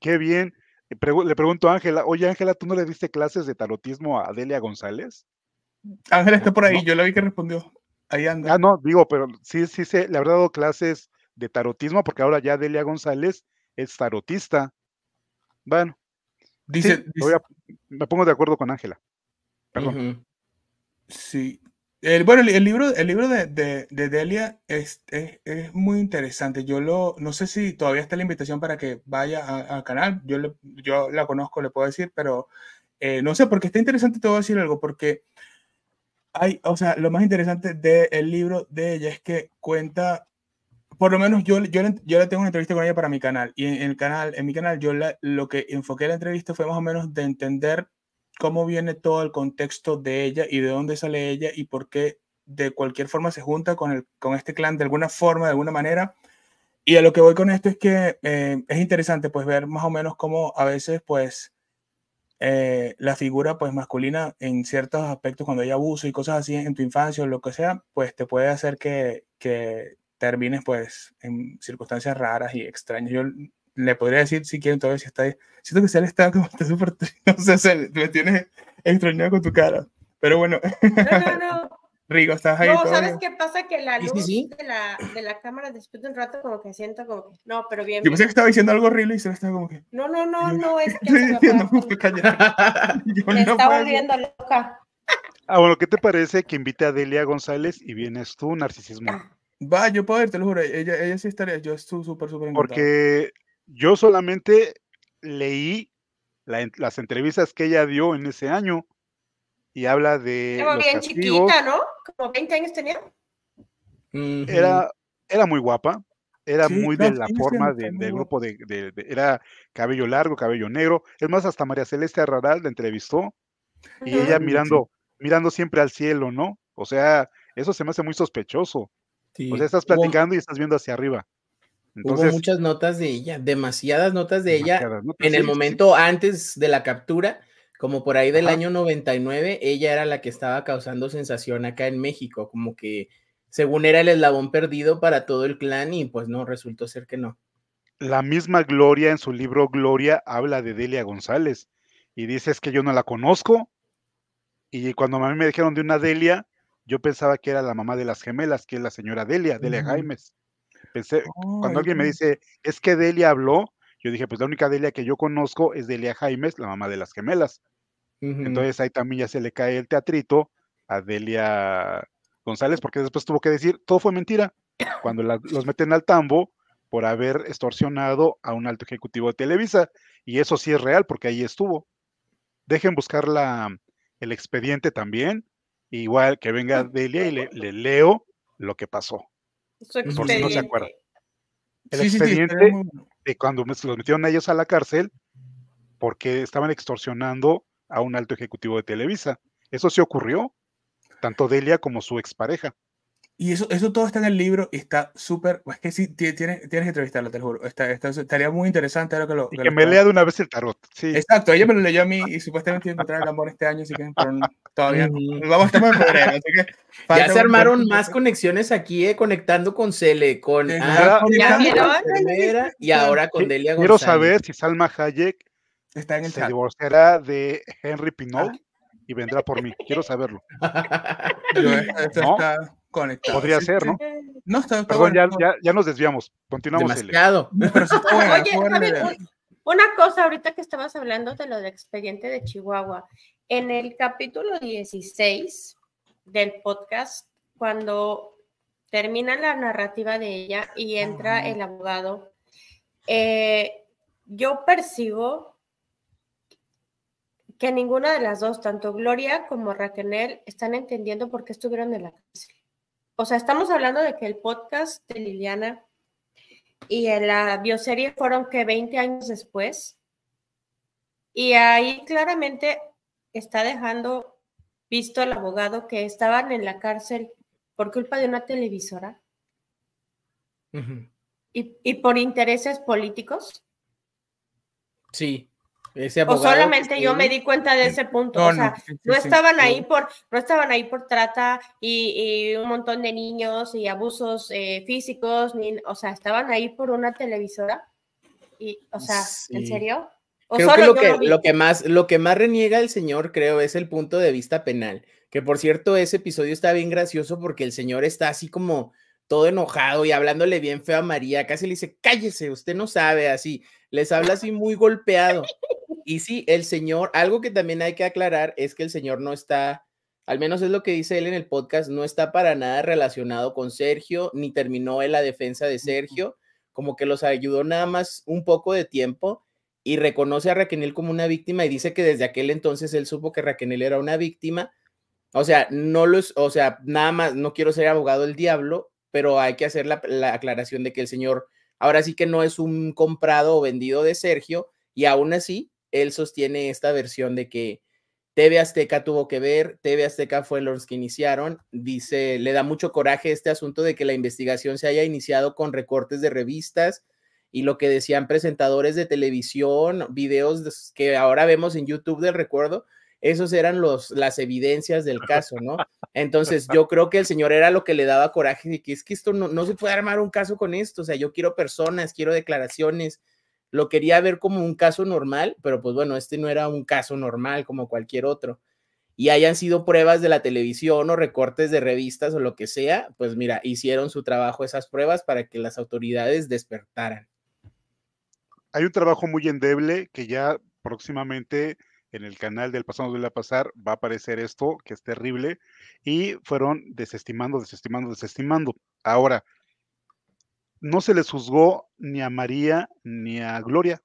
qué bien. Le, pregunto a Ángela, oye Ángela, ¿tú no le diste clases de tarotismo a Adelia González? Ángela está por ahí, yo la vi que respondió. Ah, no, digo, pero sí, sí, se le habrá dado clases de tarotismo, porque ahora ya Delia González es tarotista. Bueno. Dice. me pongo de acuerdo con Ángela. Perdón. Sí. bueno, el, libro, el libro de, Delia es, es, muy interesante. Yo lo, no sé si todavía está la invitación para que vaya al canal. Yo, yo la conozco, le puedo decir, pero eh, no sé, porque está interesante, te voy a decir algo, porque o sea, lo más interesante del libro de ella es que cuenta, por lo menos yo, yo, yo le tengo una entrevista con ella para mi canal y en, el canal, en mi canal yo la, lo que enfoqué la entrevista fue más o menos de entender cómo viene todo el contexto de ella y de dónde sale ella y por qué de cualquier forma se junta con, el, con este clan de alguna forma, de alguna manera. Y a lo que voy con esto es que eh, es interesante pues ver más o menos cómo a veces pues eh, la figura pues masculina en ciertos aspectos, cuando hay abuso y cosas así en tu infancia o lo que sea, pues te puede hacer que, que termines pues en circunstancias raras y extrañas. Yo le podría decir si quieren todavía si está Siento que se le está como está súper, no sé, se me tiene extrañado con tu cara. Pero bueno. No, no, no. Rigo, No, ¿sabes qué pasa? Que la luz De, la, de, la, cámara, después de un rato, como que siento como que. No, pero bien. Yo pensé que estaba diciendo algo horrible y se me estaba como que. No, no, no, no, es que. me, diciendo, me está volviendo loca. Ah, bueno, ¿qué te parece que invite a Delia González y vienes tú, narcisismo? Ah. Va, yo puedo ir, te lo juro. Ella, ella sí estaría. Yo estoy súper, súper Porque yo solamente leí las entrevistas que ella dio en ese año y habla de. Era bien chiquita, ¿no? Como 20 años tenía. Era, muy guapa, era muy de la forma del grupo de, Era cabello largo, cabello negro. Es más, hasta María Celeste Raral la entrevistó y ella mirando, mirando siempre al cielo, ¿no? O sea, eso se me hace muy sospechoso. O sea, estás platicando y estás viendo hacia arriba. Entonces, muchas notas de ella, demasiadas notas de ella en el momento antes de la captura como por ahí del año 99, ella era la que estaba causando sensación acá en México, como que según era el eslabón perdido para todo el clan y pues no, resultó ser que no. La misma Gloria en su libro Gloria habla de Delia González y dice es que yo no la conozco y cuando a mí me dijeron de una Delia, yo pensaba que era la mamá de las gemelas, que es la señora Delia, Delia Jaimes. cuando alguien me dice, es que Delia habló, yo dije, pues la única Delia que yo conozco es Delia Jaimes, la mamá de las gemelas. Entonces ahí también ya se le cae el teatrito a Delia González, porque después tuvo que decir, todo fue mentira, cuando los meten al tambo por haber extorsionado a un alto ejecutivo de Televisa. Y eso sí es real, porque ahí estuvo. Dejen buscar la, el expediente también. Igual que venga ah. Delia y le, leo lo que pasó. Por si no se acuerdan. El expediente de cuando los metieron a ellos a la cárcel porque estaban extorsionando a un alto ejecutivo de Televisa. Eso sí ocurrió, tanto Delia como su expareja. Y eso, eso todo está en el libro y está súper. Es que sí, tienes, tienes que entrevistarla, te lo juro. estaría muy interesante ahora que lo. Que, y que me lea de una vez el tarot. Sí. Exacto, ella me lo leyó a mí y supuestamente tiene a encontrar el amor este año, así que todavía Vamos a estar en febrero, así que. Ya se armaron más conexiones aquí, eh, conectando con Cele, con. y ahora con Delia González. Quiero saber si Salma Hayek en el Se divorciará de Henry Pinot ah. y vendrá por mí. Quiero saberlo. Eh, Podría ser, ¿no? No, está, Perdón, ya, ya, nos desviamos. Continuamos. Oye, una cosa, ahorita que estabas hablando de lo del expediente de Chihuahua, en el capítulo 16 del podcast, cuando termina la narrativa de ella y entra el abogado, eh, yo percibo que ninguna de las dos, tanto Gloria como Raquel, están entendiendo por qué estuvieron en la cárcel. O sea, estamos hablando de que el podcast de Liliana y la bioserie fueron que 20 años después. Y ahí claramente está dejando visto el abogado que estaban en la cárcel por culpa de una televisora y, por intereses políticos. Sí o solamente yo me di cuenta de ese punto. No, o sea, no, estaban ahí por, no estaban ahí por trata y, un montón de niños y abusos eh, físicos, ni, o sea, estaban ahí por una televisora. Y, o sea, ¿en serio? creo que lo que, más, lo que más reniega el señor, creo, es el punto de vista penal. Que por cierto, ese episodio está bien gracioso porque el señor está así como todo enojado y hablándole bien feo a María, casi le dice, cállese, usted no sabe, así, les habla así muy golpeado y sí, el Señor, algo que también hay que aclarar es que el Señor no está, al menos es lo que dice él en el podcast, no está para nada relacionado con Sergio, ni terminó en la defensa de Sergio, como que los ayudó nada más un poco de tiempo y reconoce a Raquel como una víctima y dice que desde aquel entonces él supo que Raquel era una víctima. O sea, no los, o sea, nada más, no quiero ser abogado del diablo, pero hay que hacer la, la aclaración de que el Señor ahora sí que no es un comprado o vendido de Sergio y aún así él sostiene esta versión de que TV Azteca tuvo que ver, TV Azteca fue los que iniciaron, dice, le da mucho coraje este asunto de que la investigación se haya iniciado con recortes de revistas y lo que decían presentadores de televisión, videos que ahora vemos en YouTube del recuerdo, esos eran los, las evidencias del caso, ¿no? Entonces, yo creo que el señor era lo que le daba coraje y que es que esto no, no se puede armar un caso con esto, o sea, yo quiero personas, quiero declaraciones, lo quería ver como un caso normal, pero pues bueno, este no era un caso normal como cualquier otro. Y hayan sido pruebas de la televisión o recortes de revistas o lo que sea, pues mira, hicieron su trabajo esas pruebas para que las autoridades despertaran. Hay un trabajo muy endeble que ya próximamente en el canal del pasado de la Pasar va a aparecer esto, que es terrible, y fueron desestimando, desestimando, desestimando. Ahora, no se les juzgó ni a María ni a Gloria,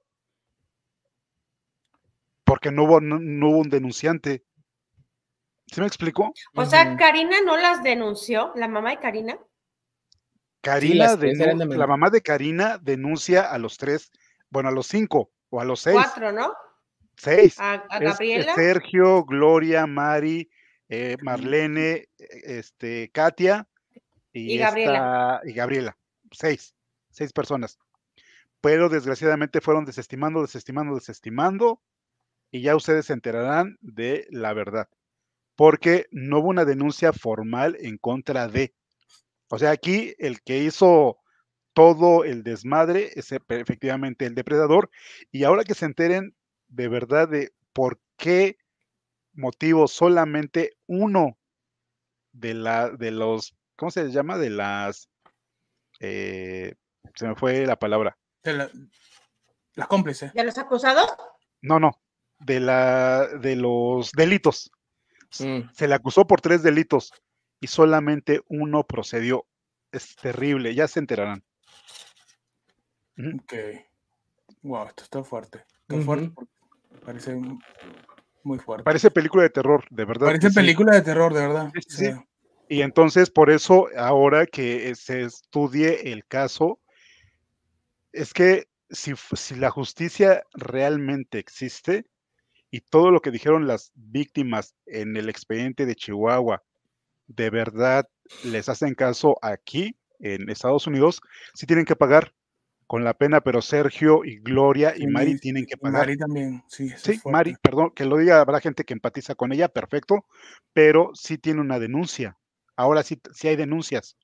porque no hubo, un denunciante. ¿Se me explicó? O sea, Karina no las denunció, la mamá de Karina. Karina la mamá de Karina denuncia a los tres, bueno, a los cinco o a los seis. Cuatro, ¿no? Seis. A, Gabriela. Sergio, Gloria, Mari, eh, Marlene, eh, este, Katia y, y Gabriela seis, seis personas. Pero desgraciadamente fueron desestimando, desestimando, desestimando, y ya ustedes se enterarán de la verdad, porque no hubo una denuncia formal en contra de. O sea, aquí el que hizo todo el desmadre es eh, efectivamente el depredador, y ahora que se enteren de verdad de por qué motivo solamente uno de, la, de los, ¿cómo se les llama? De las eh, se me fue la palabra. Las cómplices ¿Ya ¿eh? cómplice. los acusados? No, no, de, la, de los delitos. Mm. Se le acusó por tres delitos y solamente uno procedió. Es terrible, ya se enterarán. Ok. Wow, esto está fuerte. Parece muy fuerte. Parece película de terror, de verdad. Parece película de terror, de verdad. Y entonces, por eso, ahora que eh, se estudie el caso, es que si, la justicia realmente existe y todo lo que dijeron las víctimas en el expediente de Chihuahua de verdad les hacen caso aquí en Estados Unidos, sí tienen que pagar con la pena, pero Sergio y Gloria y Mari tienen que pagar. Mari también, sí. Sí, Mari, perdón, que lo diga, habrá gente que empatiza con ella, perfecto, pero sí tiene una denuncia ahora sí, hay denuncias.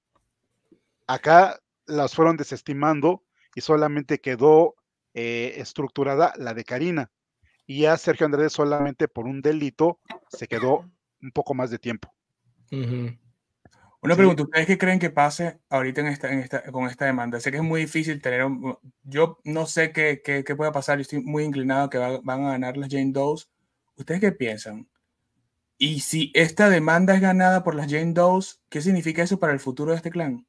Acá las fueron desestimando y solamente quedó eh, estructurada la de Karina. Y a Sergio Andrés solamente por un delito se quedó un poco más de tiempo. Una pregunta, ¿ustedes qué creen que pase ahorita en con esta demanda? Sé que es muy difícil tener Yo no sé qué, pueda pasar, yo estoy muy inclinado que van a ganar las Jane Doe. ¿Ustedes qué piensan? Y si esta demanda es ganada por las Jane Doe's, ¿qué significa eso para el futuro de este clan?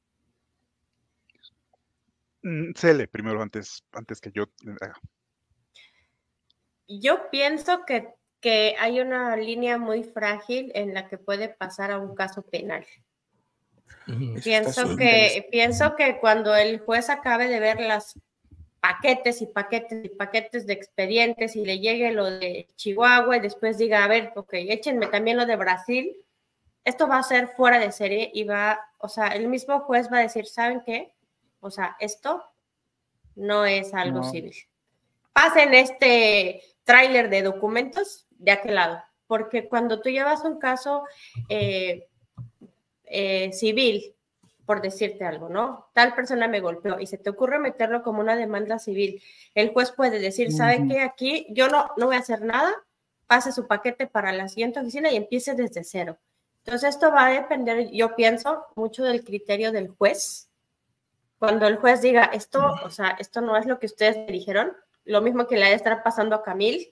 Mm, Cele, primero, antes, antes que yo. Eh, yo pienso que, hay una línea muy frágil en la que puede pasar a un caso penal. pienso que, pienso que cuando el juez acabe de ver las paquetes y paquetes y paquetes de expedientes y le llegue lo de Chihuahua y después diga, a ver, ok, échenme también lo de Brasil, esto va a ser fuera de serie y va, o sea, el mismo juez va a decir, ¿saben qué? O sea, esto no es algo civil. Pasen este tráiler de documentos de aquel lado, porque cuando tú llevas un caso eh, eh, civil por decirte algo, ¿no? Tal persona me golpeó y se te ocurre meterlo como una demanda civil. El juez puede decir, ¿sabe qué? Aquí yo no, no voy a hacer nada, pase su paquete para la siguiente oficina y empiece desde cero. Entonces, esto va a depender, yo pienso, mucho del criterio del juez. Cuando el juez diga, esto, o sea, esto no es lo que ustedes me dijeron, lo mismo que le ha de estar pasando a Camil,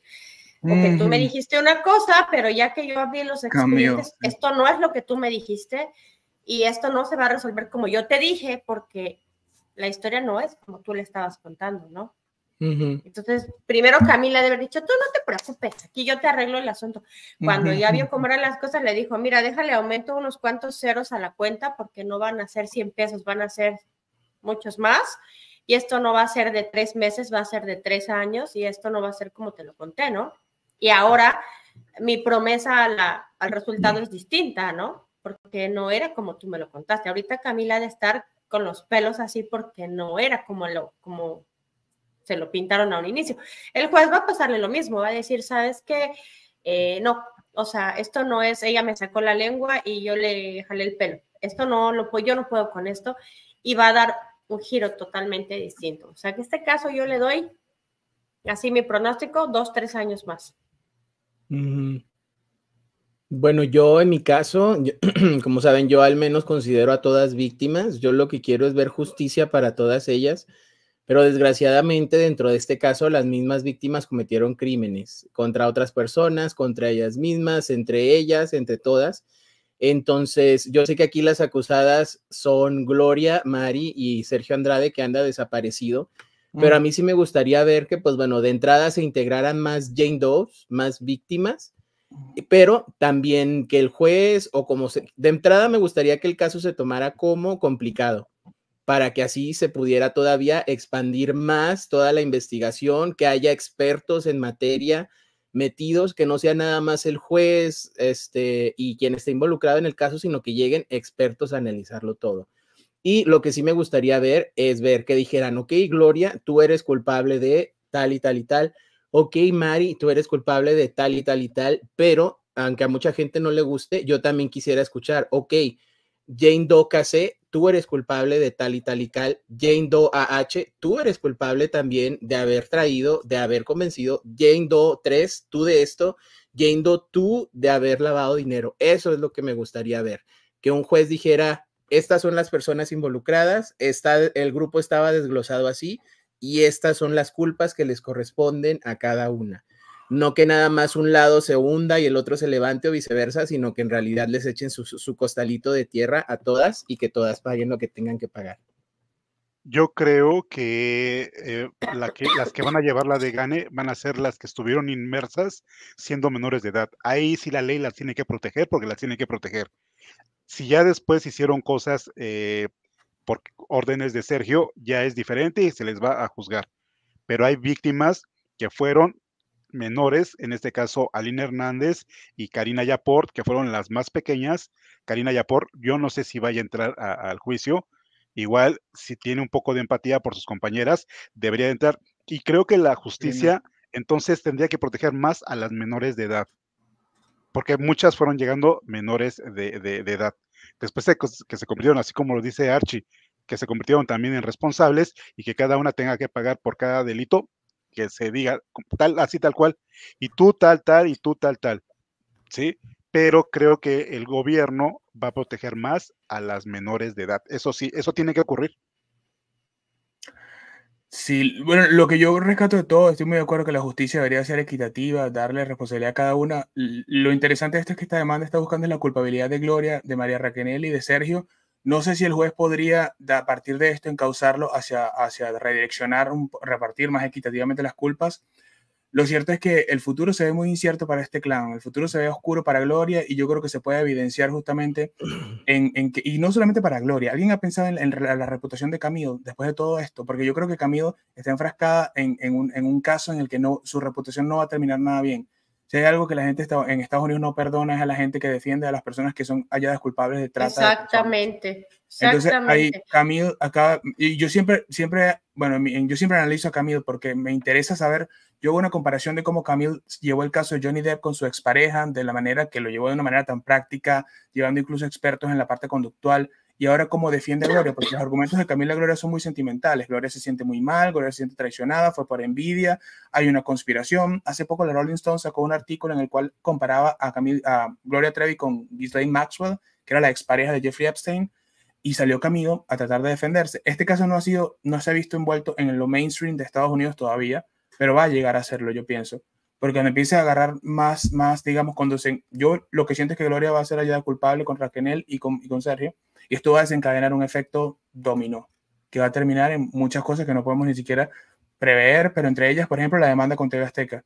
porque tú me dijiste una cosa, pero ya que yo abrí los expedientes, esto no es lo que tú me dijiste, y esto no se va a resolver como yo te dije, porque la historia no es como tú le estabas contando, ¿no? Entonces, primero Camila debe haber dicho, tú no te preocupes, aquí yo te arreglo el asunto. Cuando ya vio cómo eran las cosas, le dijo, mira, déjale aumento unos cuantos ceros a la cuenta porque no van a ser 100 pesos, van a ser muchos más. Y esto no va a ser de tres meses, va a ser de tres años y esto no va a ser como te lo conté, ¿no? Y ahora mi promesa al resultado es distinta, ¿no? porque no era como tú me lo contaste. Ahorita Camila de estar con los pelos así porque no era como lo como se lo pintaron a un inicio. El juez va a pasarle lo mismo, va a decir, ¿sabes qué? Eh, no, o sea, esto no es, ella me sacó la lengua y yo le jalé el pelo. Esto no lo puedo, yo no puedo con esto y va a dar un giro totalmente distinto. O sea, que este caso yo le doy, así mi pronóstico, dos, tres años más. Mm bueno, yo en mi caso, como saben, yo al menos considero a todas víctimas. Yo lo que quiero es ver justicia para todas ellas, pero desgraciadamente dentro de este caso las mismas víctimas cometieron crímenes contra otras personas, contra ellas mismas, entre ellas, entre todas. Entonces, yo sé que aquí las acusadas son Gloria, Mari y Sergio Andrade, que anda desaparecido. Pero a mm. mí sí me gustaría ver que, pues bueno, de entrada se integraran más Jane Doe, más víctimas, pero también que el juez o como se, de entrada me gustaría que el caso se tomara como complicado para que así se pudiera todavía expandir más toda la investigación, que haya expertos en materia metidos, que no sea nada más el juez este, y quien esté involucrado en el caso, sino que lleguen expertos a analizarlo todo. Y lo que sí me gustaría ver es ver que dijeran, ok, Gloria, tú eres culpable de tal y tal y tal, ok, Mari, tú eres culpable de tal y tal y tal, pero aunque a mucha gente no le guste, yo también quisiera escuchar, ok, Jane Doe KC, tú eres culpable de tal y tal y tal, Jane Doe AH, tú eres culpable también de haber traído, de haber convencido, Jane Doe 3, tú de esto, Jane Doe tú de haber lavado dinero. Eso es lo que me gustaría ver, que un juez dijera, estas son las personas involucradas, está, el grupo estaba desglosado así, y estas son las culpas que les corresponden a cada una. No que nada más un lado se hunda y el otro se levante o viceversa, sino que en realidad les echen su, costalito de tierra a todas y que todas paguen lo que tengan que pagar. Yo creo eh, que, las que van a llevar la de Gane van a ser las que estuvieron inmersas siendo menores de edad. Ahí sí la ley las tiene que proteger porque las tiene que proteger. Si ya después hicieron cosas eh, por órdenes de Sergio ya es diferente y se les va a juzgar. Pero hay víctimas que fueron menores, en este caso Aline Hernández y Karina Yaport, que fueron las más pequeñas. Karina Yaport, yo no sé si vaya a entrar al juicio. Igual, si tiene un poco de empatía por sus compañeras, debería entrar. Y creo que la justicia entonces tendría que proteger más a las menores de edad, porque muchas fueron llegando menores de edad después de que se convirtieron, así como lo dice Archie, que se convirtieron también en responsables y que cada una tenga que pagar por cada delito que se diga tal, así tal cual, y tú tal, tal, y tú tal, tal. ¿Sí? Pero creo que el gobierno va a proteger más a las menores de edad. Eso sí, eso tiene que ocurrir. Sí, bueno, lo que yo rescato de todo, estoy muy de acuerdo que la justicia debería ser equitativa, darle responsabilidad a cada una. Lo interesante de esto es que esta demanda está buscando la culpabilidad de Gloria, de María Raquenel y de Sergio. No sé si el juez podría, a partir de esto, encauzarlo hacia, hacia redireccionar, repartir más equitativamente las culpas. Lo cierto es que el futuro se ve muy incierto para este clan, el futuro se ve oscuro para Gloria y yo creo que se puede evidenciar justamente en, que, y no solamente para Gloria, alguien ha pensado en, la, reputación de Camilo después de todo esto, porque yo creo que Camilo está enfrascada en, un, caso en el que no, su reputación no va a terminar nada bien. Si hay algo que la gente está, en Estados Unidos no perdona es a la gente que defiende a las personas que son halladas culpables de trata. Exactamente. Entonces, ahí Camilo acá, y yo siempre, siempre, bueno, yo siempre analizo a Camilo porque me interesa saber yo hago una comparación de cómo Camille llevó el caso de Johnny Depp con su expareja, de la manera que lo llevó de una manera tan práctica, llevando incluso expertos en la parte conductual, y ahora cómo defiende a Gloria, porque los argumentos de Camila Gloria son muy sentimentales. Gloria se siente muy mal, Gloria se siente traicionada, fue por envidia, hay una conspiración. Hace poco la Rolling Stone sacó un artículo en el cual comparaba a, Camille a Gloria Trevi con Ghislaine Maxwell, que era la expareja de Jeffrey Epstein, y salió Camille a tratar de defenderse. Este caso no, ha sido, no se ha visto envuelto en lo mainstream de Estados Unidos todavía, pero va a llegar a hacerlo, yo pienso. Porque me empiece a agarrar más, más digamos, cuando se, yo lo que siento es que Gloria va a ser allá culpable contra Raquel y con, y con Sergio, y esto va a desencadenar un efecto dominó, que va a terminar en muchas cosas que no podemos ni siquiera prever, pero entre ellas, por ejemplo, la demanda con TV Azteca,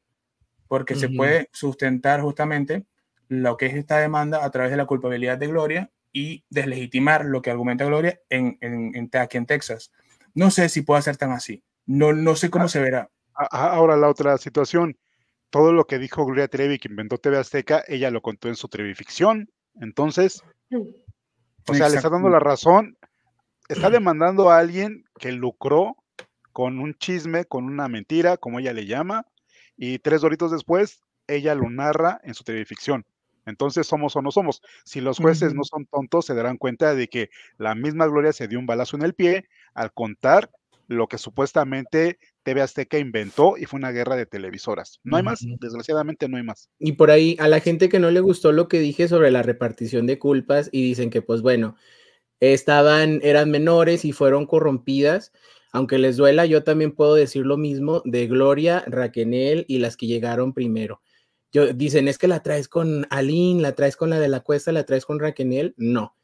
porque se puede sustentar justamente lo que es esta demanda a través de la culpabilidad de Gloria y deslegitimar lo que argumenta Gloria en, aquí en Texas. No sé si puede ser tan así. No, no sé cómo ah. se verá. Ahora la otra situación, todo lo que dijo Gloria Trevi que inventó TV Azteca, ella lo contó en su Ficción, Entonces, o sea, le está dando la razón, está demandando a alguien que lucró con un chisme, con una mentira, como ella le llama, y tres doritos después, ella lo narra en su Ficción, Entonces, somos o no somos. Si los jueces no son tontos, se darán cuenta de que la misma Gloria se dio un balazo en el pie al contar lo que supuestamente TV Azteca inventó y fue una guerra de televisoras. No hay más, desgraciadamente no hay más. Y por ahí, a la gente que no le gustó lo que dije sobre la repartición de culpas y dicen que, pues bueno, estaban, eran menores y fueron corrompidas. Aunque les duela, yo también puedo decir lo mismo de Gloria, Raquenel y las que llegaron primero. Yo, dicen, es que la traes con Aline, la traes con la de la cuesta, la traes con Raquenel. No,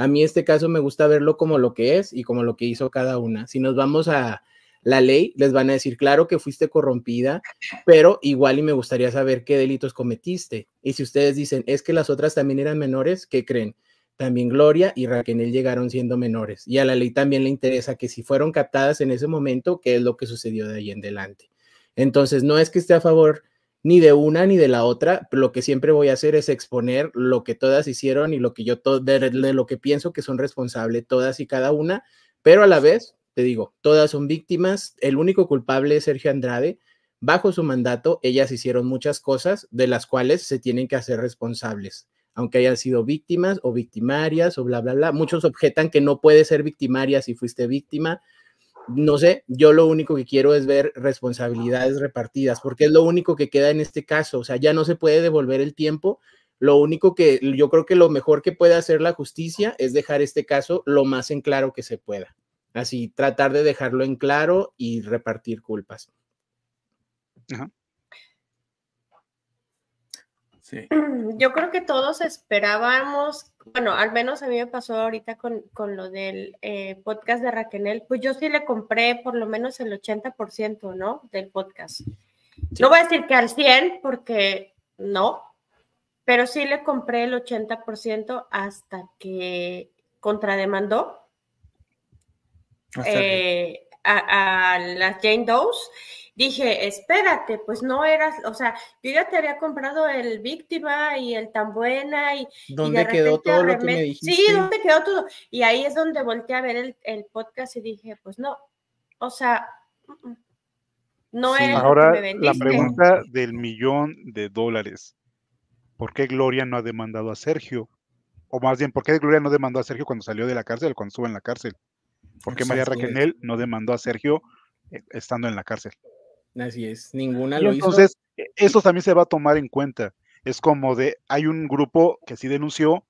a mí este caso me gusta verlo como lo que es y como lo que hizo cada una. Si nos vamos a la ley, les van a decir, claro que fuiste corrompida, pero igual y me gustaría saber qué delitos cometiste. Y si ustedes dicen, es que las otras también eran menores, ¿qué creen? También Gloria y Raquel llegaron siendo menores. Y a la ley también le interesa que si fueron captadas en ese momento, qué es lo que sucedió de ahí en adelante. Entonces, no es que esté a favor ni de una ni de la otra. Lo que siempre voy a hacer es exponer lo que todas hicieron y lo que yo de, lo que pienso que son responsables todas y cada una, pero a la vez te digo, todas son víctimas. El único culpable es Sergio Andrade. Bajo su mandato, ellas hicieron muchas cosas de las cuales se tienen que hacer responsables, aunque hayan sido víctimas o victimarias o bla, bla, bla. Muchos objetan que no puede ser victimaria si fuiste víctima no sé, yo lo único que quiero es ver responsabilidades repartidas, porque es lo único que queda en este caso, o sea, ya no se puede devolver el tiempo, lo único que yo creo que lo mejor que puede hacer la justicia es dejar este caso lo más en claro que se pueda, así tratar de dejarlo en claro y repartir culpas. Ajá. Yo creo que todos esperábamos, bueno, al menos a mí me pasó ahorita con, lo del eh, podcast de Raquel, pues yo sí le compré por lo menos el 80%, ¿no? Del podcast. No voy a decir que al 100 porque no, pero sí le compré el 80% hasta que contrademandó eh, a, a, las Jane Doe's dije, espérate, pues no eras, o sea, yo ya te había comprado el Víctima y el Tan Buena y... ¿Dónde quedó todo lo que me dijiste? Sí, ¿dónde quedó todo? Y ahí es donde volteé a ver el, podcast y dije, pues no, o sea, mm, mm, no es... Ahora, la pregunta del millón de dólares. ¿Por qué Gloria no ha demandado a Sergio? O más bien, ¿por qué Gloria no demandó a Sergio cuando salió de la cárcel, cuando estuvo en la cárcel? ¿Por qué María Raquel no demandó a Sergio eh, estando en la cárcel? Así es, ninguna lo Entonces, e, eso también se va a tomar en cuenta. Es como de, hay un grupo que sí denunció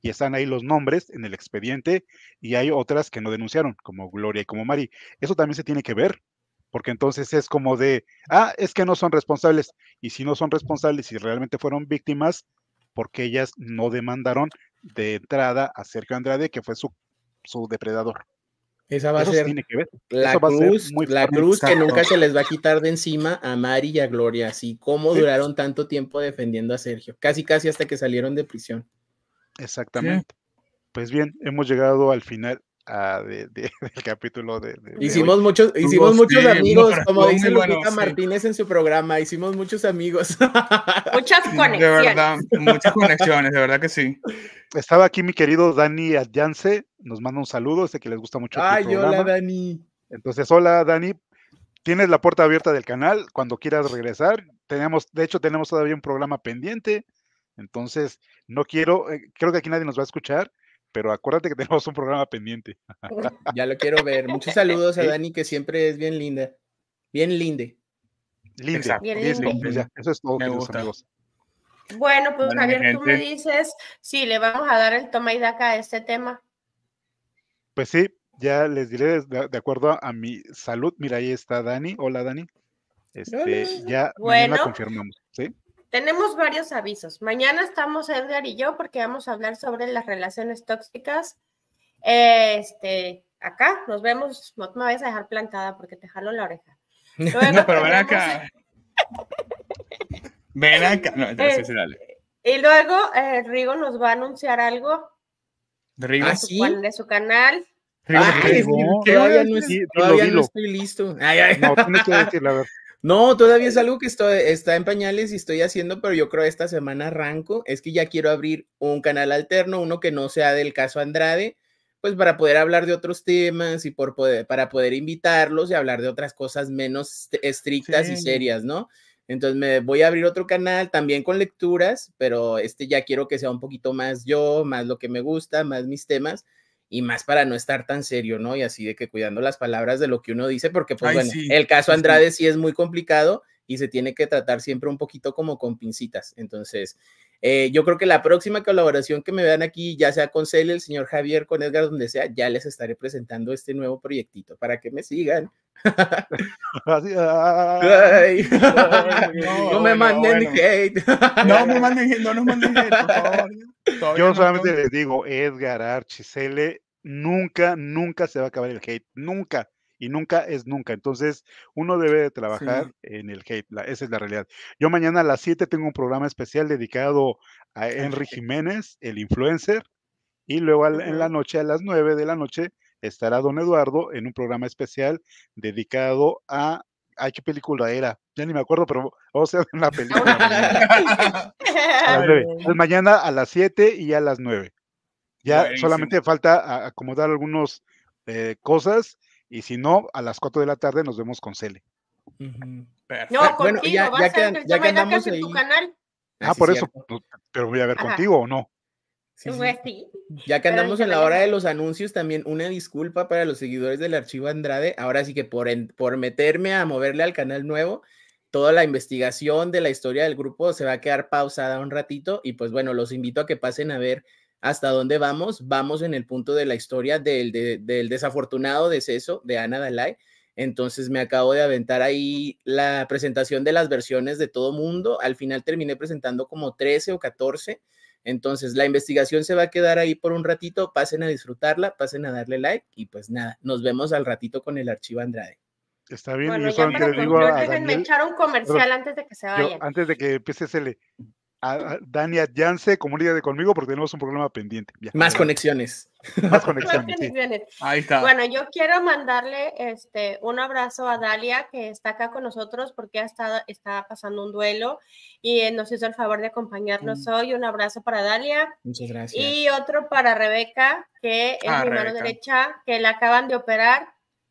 y están ahí los nombres en el expediente y hay otras que no denunciaron, como Gloria y como Mari. Eso también se tiene que ver, porque entonces es como de, ah, es que no son responsables. Y si no son responsables y realmente fueron víctimas, porque ellas no demandaron de entrada a Sergio Andrade, que fue su, su depredador. Esa va a ser la cruz, la cruz que nunca se les va a quitar de encima a Mari y a Gloria. Así como duraron tanto tiempo defendiendo a Sergio, casi casi hasta que salieron de prisión. Exactamente. Pues bien, hemos llegado al final Ah, del capítulo de. hicimos muchos, hicimos muchos amigos, como dice Lupita Martínez en su programa, hicimos muchos amigos. Muchas conexiones. De verdad, muchas conexiones, de verdad que sí. Estaba aquí mi querido Dani Adyance, nos manda un saludo, sé este que les gusta mucho. Ay, hola Dani. Entonces, hola Dani, tienes la puerta abierta del canal cuando quieras regresar. Tenemos, de hecho, tenemos todavía un programa pendiente. Entonces, no quiero, eh, creo que aquí nadie nos va a escuchar, pero acuérdate que tenemos un programa pendiente. Ya lo quiero ver. Muchos saludos a Dani, que siempre es bien linda. Bien linda Linda. Bien linda Eso es todo, amigos. Bueno, pues Javier, tú me dices si le vamos a dar el toma y daca a este tema. Pues sí, ya les diré de, acuerdo a mi salud. Mira, ahí está Dani. Hola, Dani. Este, ya confirmamos, ¿sí? Tenemos varios avisos. Mañana estamos Edgar y yo porque vamos a hablar sobre las relaciones tóxicas. Este, acá nos vemos, no me vayas a dejar plantada porque te jalo la oreja. no, pero ven acá. ven acá. No, este, dale. Y luego eh, Rigo nos va a anunciar algo Rigo. de ¿Ah, su canal. Rigo, ah, Todavía, no, no, estoy listo. Ay, No, tienes que decir la verdad. No, todavía es algo que estoy, está en pañales y estoy haciendo, pero yo creo esta semana arranco. Es que ya quiero abrir un canal alterno, uno que no sea del caso Andrade, pues para poder hablar de otros temas y por poder, para poder invitarlos y hablar de otras cosas menos estrictas y serias, ¿no? Entonces me voy a abrir otro canal también con lecturas, pero este ya quiero que sea un poquito más yo, más lo que me gusta, más mis temas y más para no estar tan serio, ¿no? Y así de que cuidando las palabras de lo que uno dice, porque pues, bueno, el caso Andrade sí es muy complicado y se tiene que tratar siempre un poquito como con pincitas. Entonces, eh, yo creo que la próxima colaboración que me vean aquí, ya sea con Cele, el señor Javier, con Edgar, donde sea, ya les estaré presentando este nuevo proyectito para que me sigan. no, me manden hate. No me manden hate, no nos manden hate, yo solamente les digo, Edgar Archicele, nunca, nunca se va a acabar el hate, nunca y nunca es nunca. Entonces, uno debe trabajar en el hate, la, esa es la realidad. Yo mañana a las 7 tengo un programa especial dedicado a Henry Jiménez, el influencer, y luego en la noche, a las 9 de la noche, estará don Eduardo en un programa especial dedicado a... Ay, qué película era. Ya ni me acuerdo, pero O sea, una película. mañana. a las 7 y a las 9. Ya solamente falta acomodar algunas eh, cosas y si no, a las 4 de la tarde nos vemos con Cele. No, contigo, bueno, ya, ya, que andamos En tu canal. Ah, por eso, pues, pero voy a ver contigo o no. Sí, pues Ya que andamos en la hora de los anuncios, también una disculpa para los seguidores del archivo Andrade. Ahora sí que por, por meterme a moverle al canal nuevo, toda la investigación de la historia del grupo se va a quedar pausada un ratito y pues bueno, los invito a que pasen a ver hasta dónde vamos, vamos en el punto de la historia del, desafortunado deceso de Ana Dalai. Entonces me acabo de aventar ahí la presentación de las versiones de todo mundo. Al final terminé presentando como 13 o 14. Entonces la investigación se va a quedar ahí por un ratito. Pasen a disfrutarla, pasen a darle like y pues nada, nos vemos al ratito con el archivo Andrade. Está bien, yo solamente le digo a un comercial antes de que se vayan. antes de que empiece le a Jance, día comunícate conmigo porque tenemos un programa pendiente. Más conexiones. Más conexiones. Ahí está. Bueno, yo quiero mandarle este, un abrazo a Dalia, que está acá con nosotros porque ha estado, está pasando un duelo y eh, nos hizo el favor de acompañarnos mm. hoy. Un abrazo para Dalia. Muchas gracias. Y otro para Rebeca, que es ah, mi mano derecha, que la acaban de operar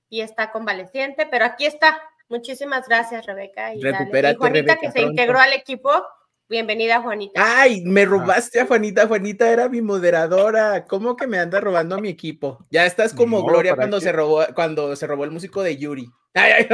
y está convaleciente, pero aquí está. Muchísimas gracias, Rebeca. Y, Juanita, que se integró al equipo. Bienvenida, Juanita. Ay, me ah. robaste a Juanita. Juanita era mi moderadora. ¿Cómo que me anda robando a mi equipo? Ya estás como Gloria cuando se robó cuando se robó el músico de Yuri. Ay,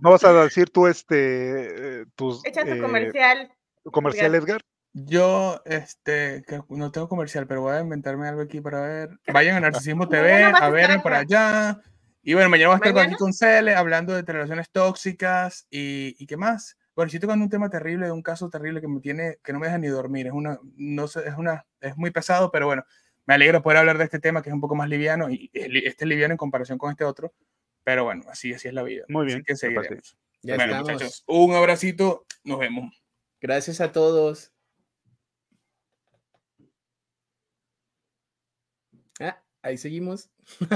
no vas a decir tú este tus Echa tu eh, comercial. Tu comercial Edgar. Yo, este, no tengo comercial, pero voy a inventarme algo aquí para ver. Vayan a Narcisismo TV, a ver para allá. Y bueno, mañana voy a estar con Cele hablando de relaciones tóxicas y qué más. Bueno, estoy tocando un tema terrible, un caso terrible que me tiene, que no me deja ni dormir. Es una, no sé, es una, es muy pesado, pero bueno, me alegro poder hablar de este tema que es un poco más liviano y este es liviano en comparación con este otro, pero bueno, así, así es la vida. Muy bien. que bueno, un abracito, nos vemos. Gracias a todos. Ah, ahí seguimos.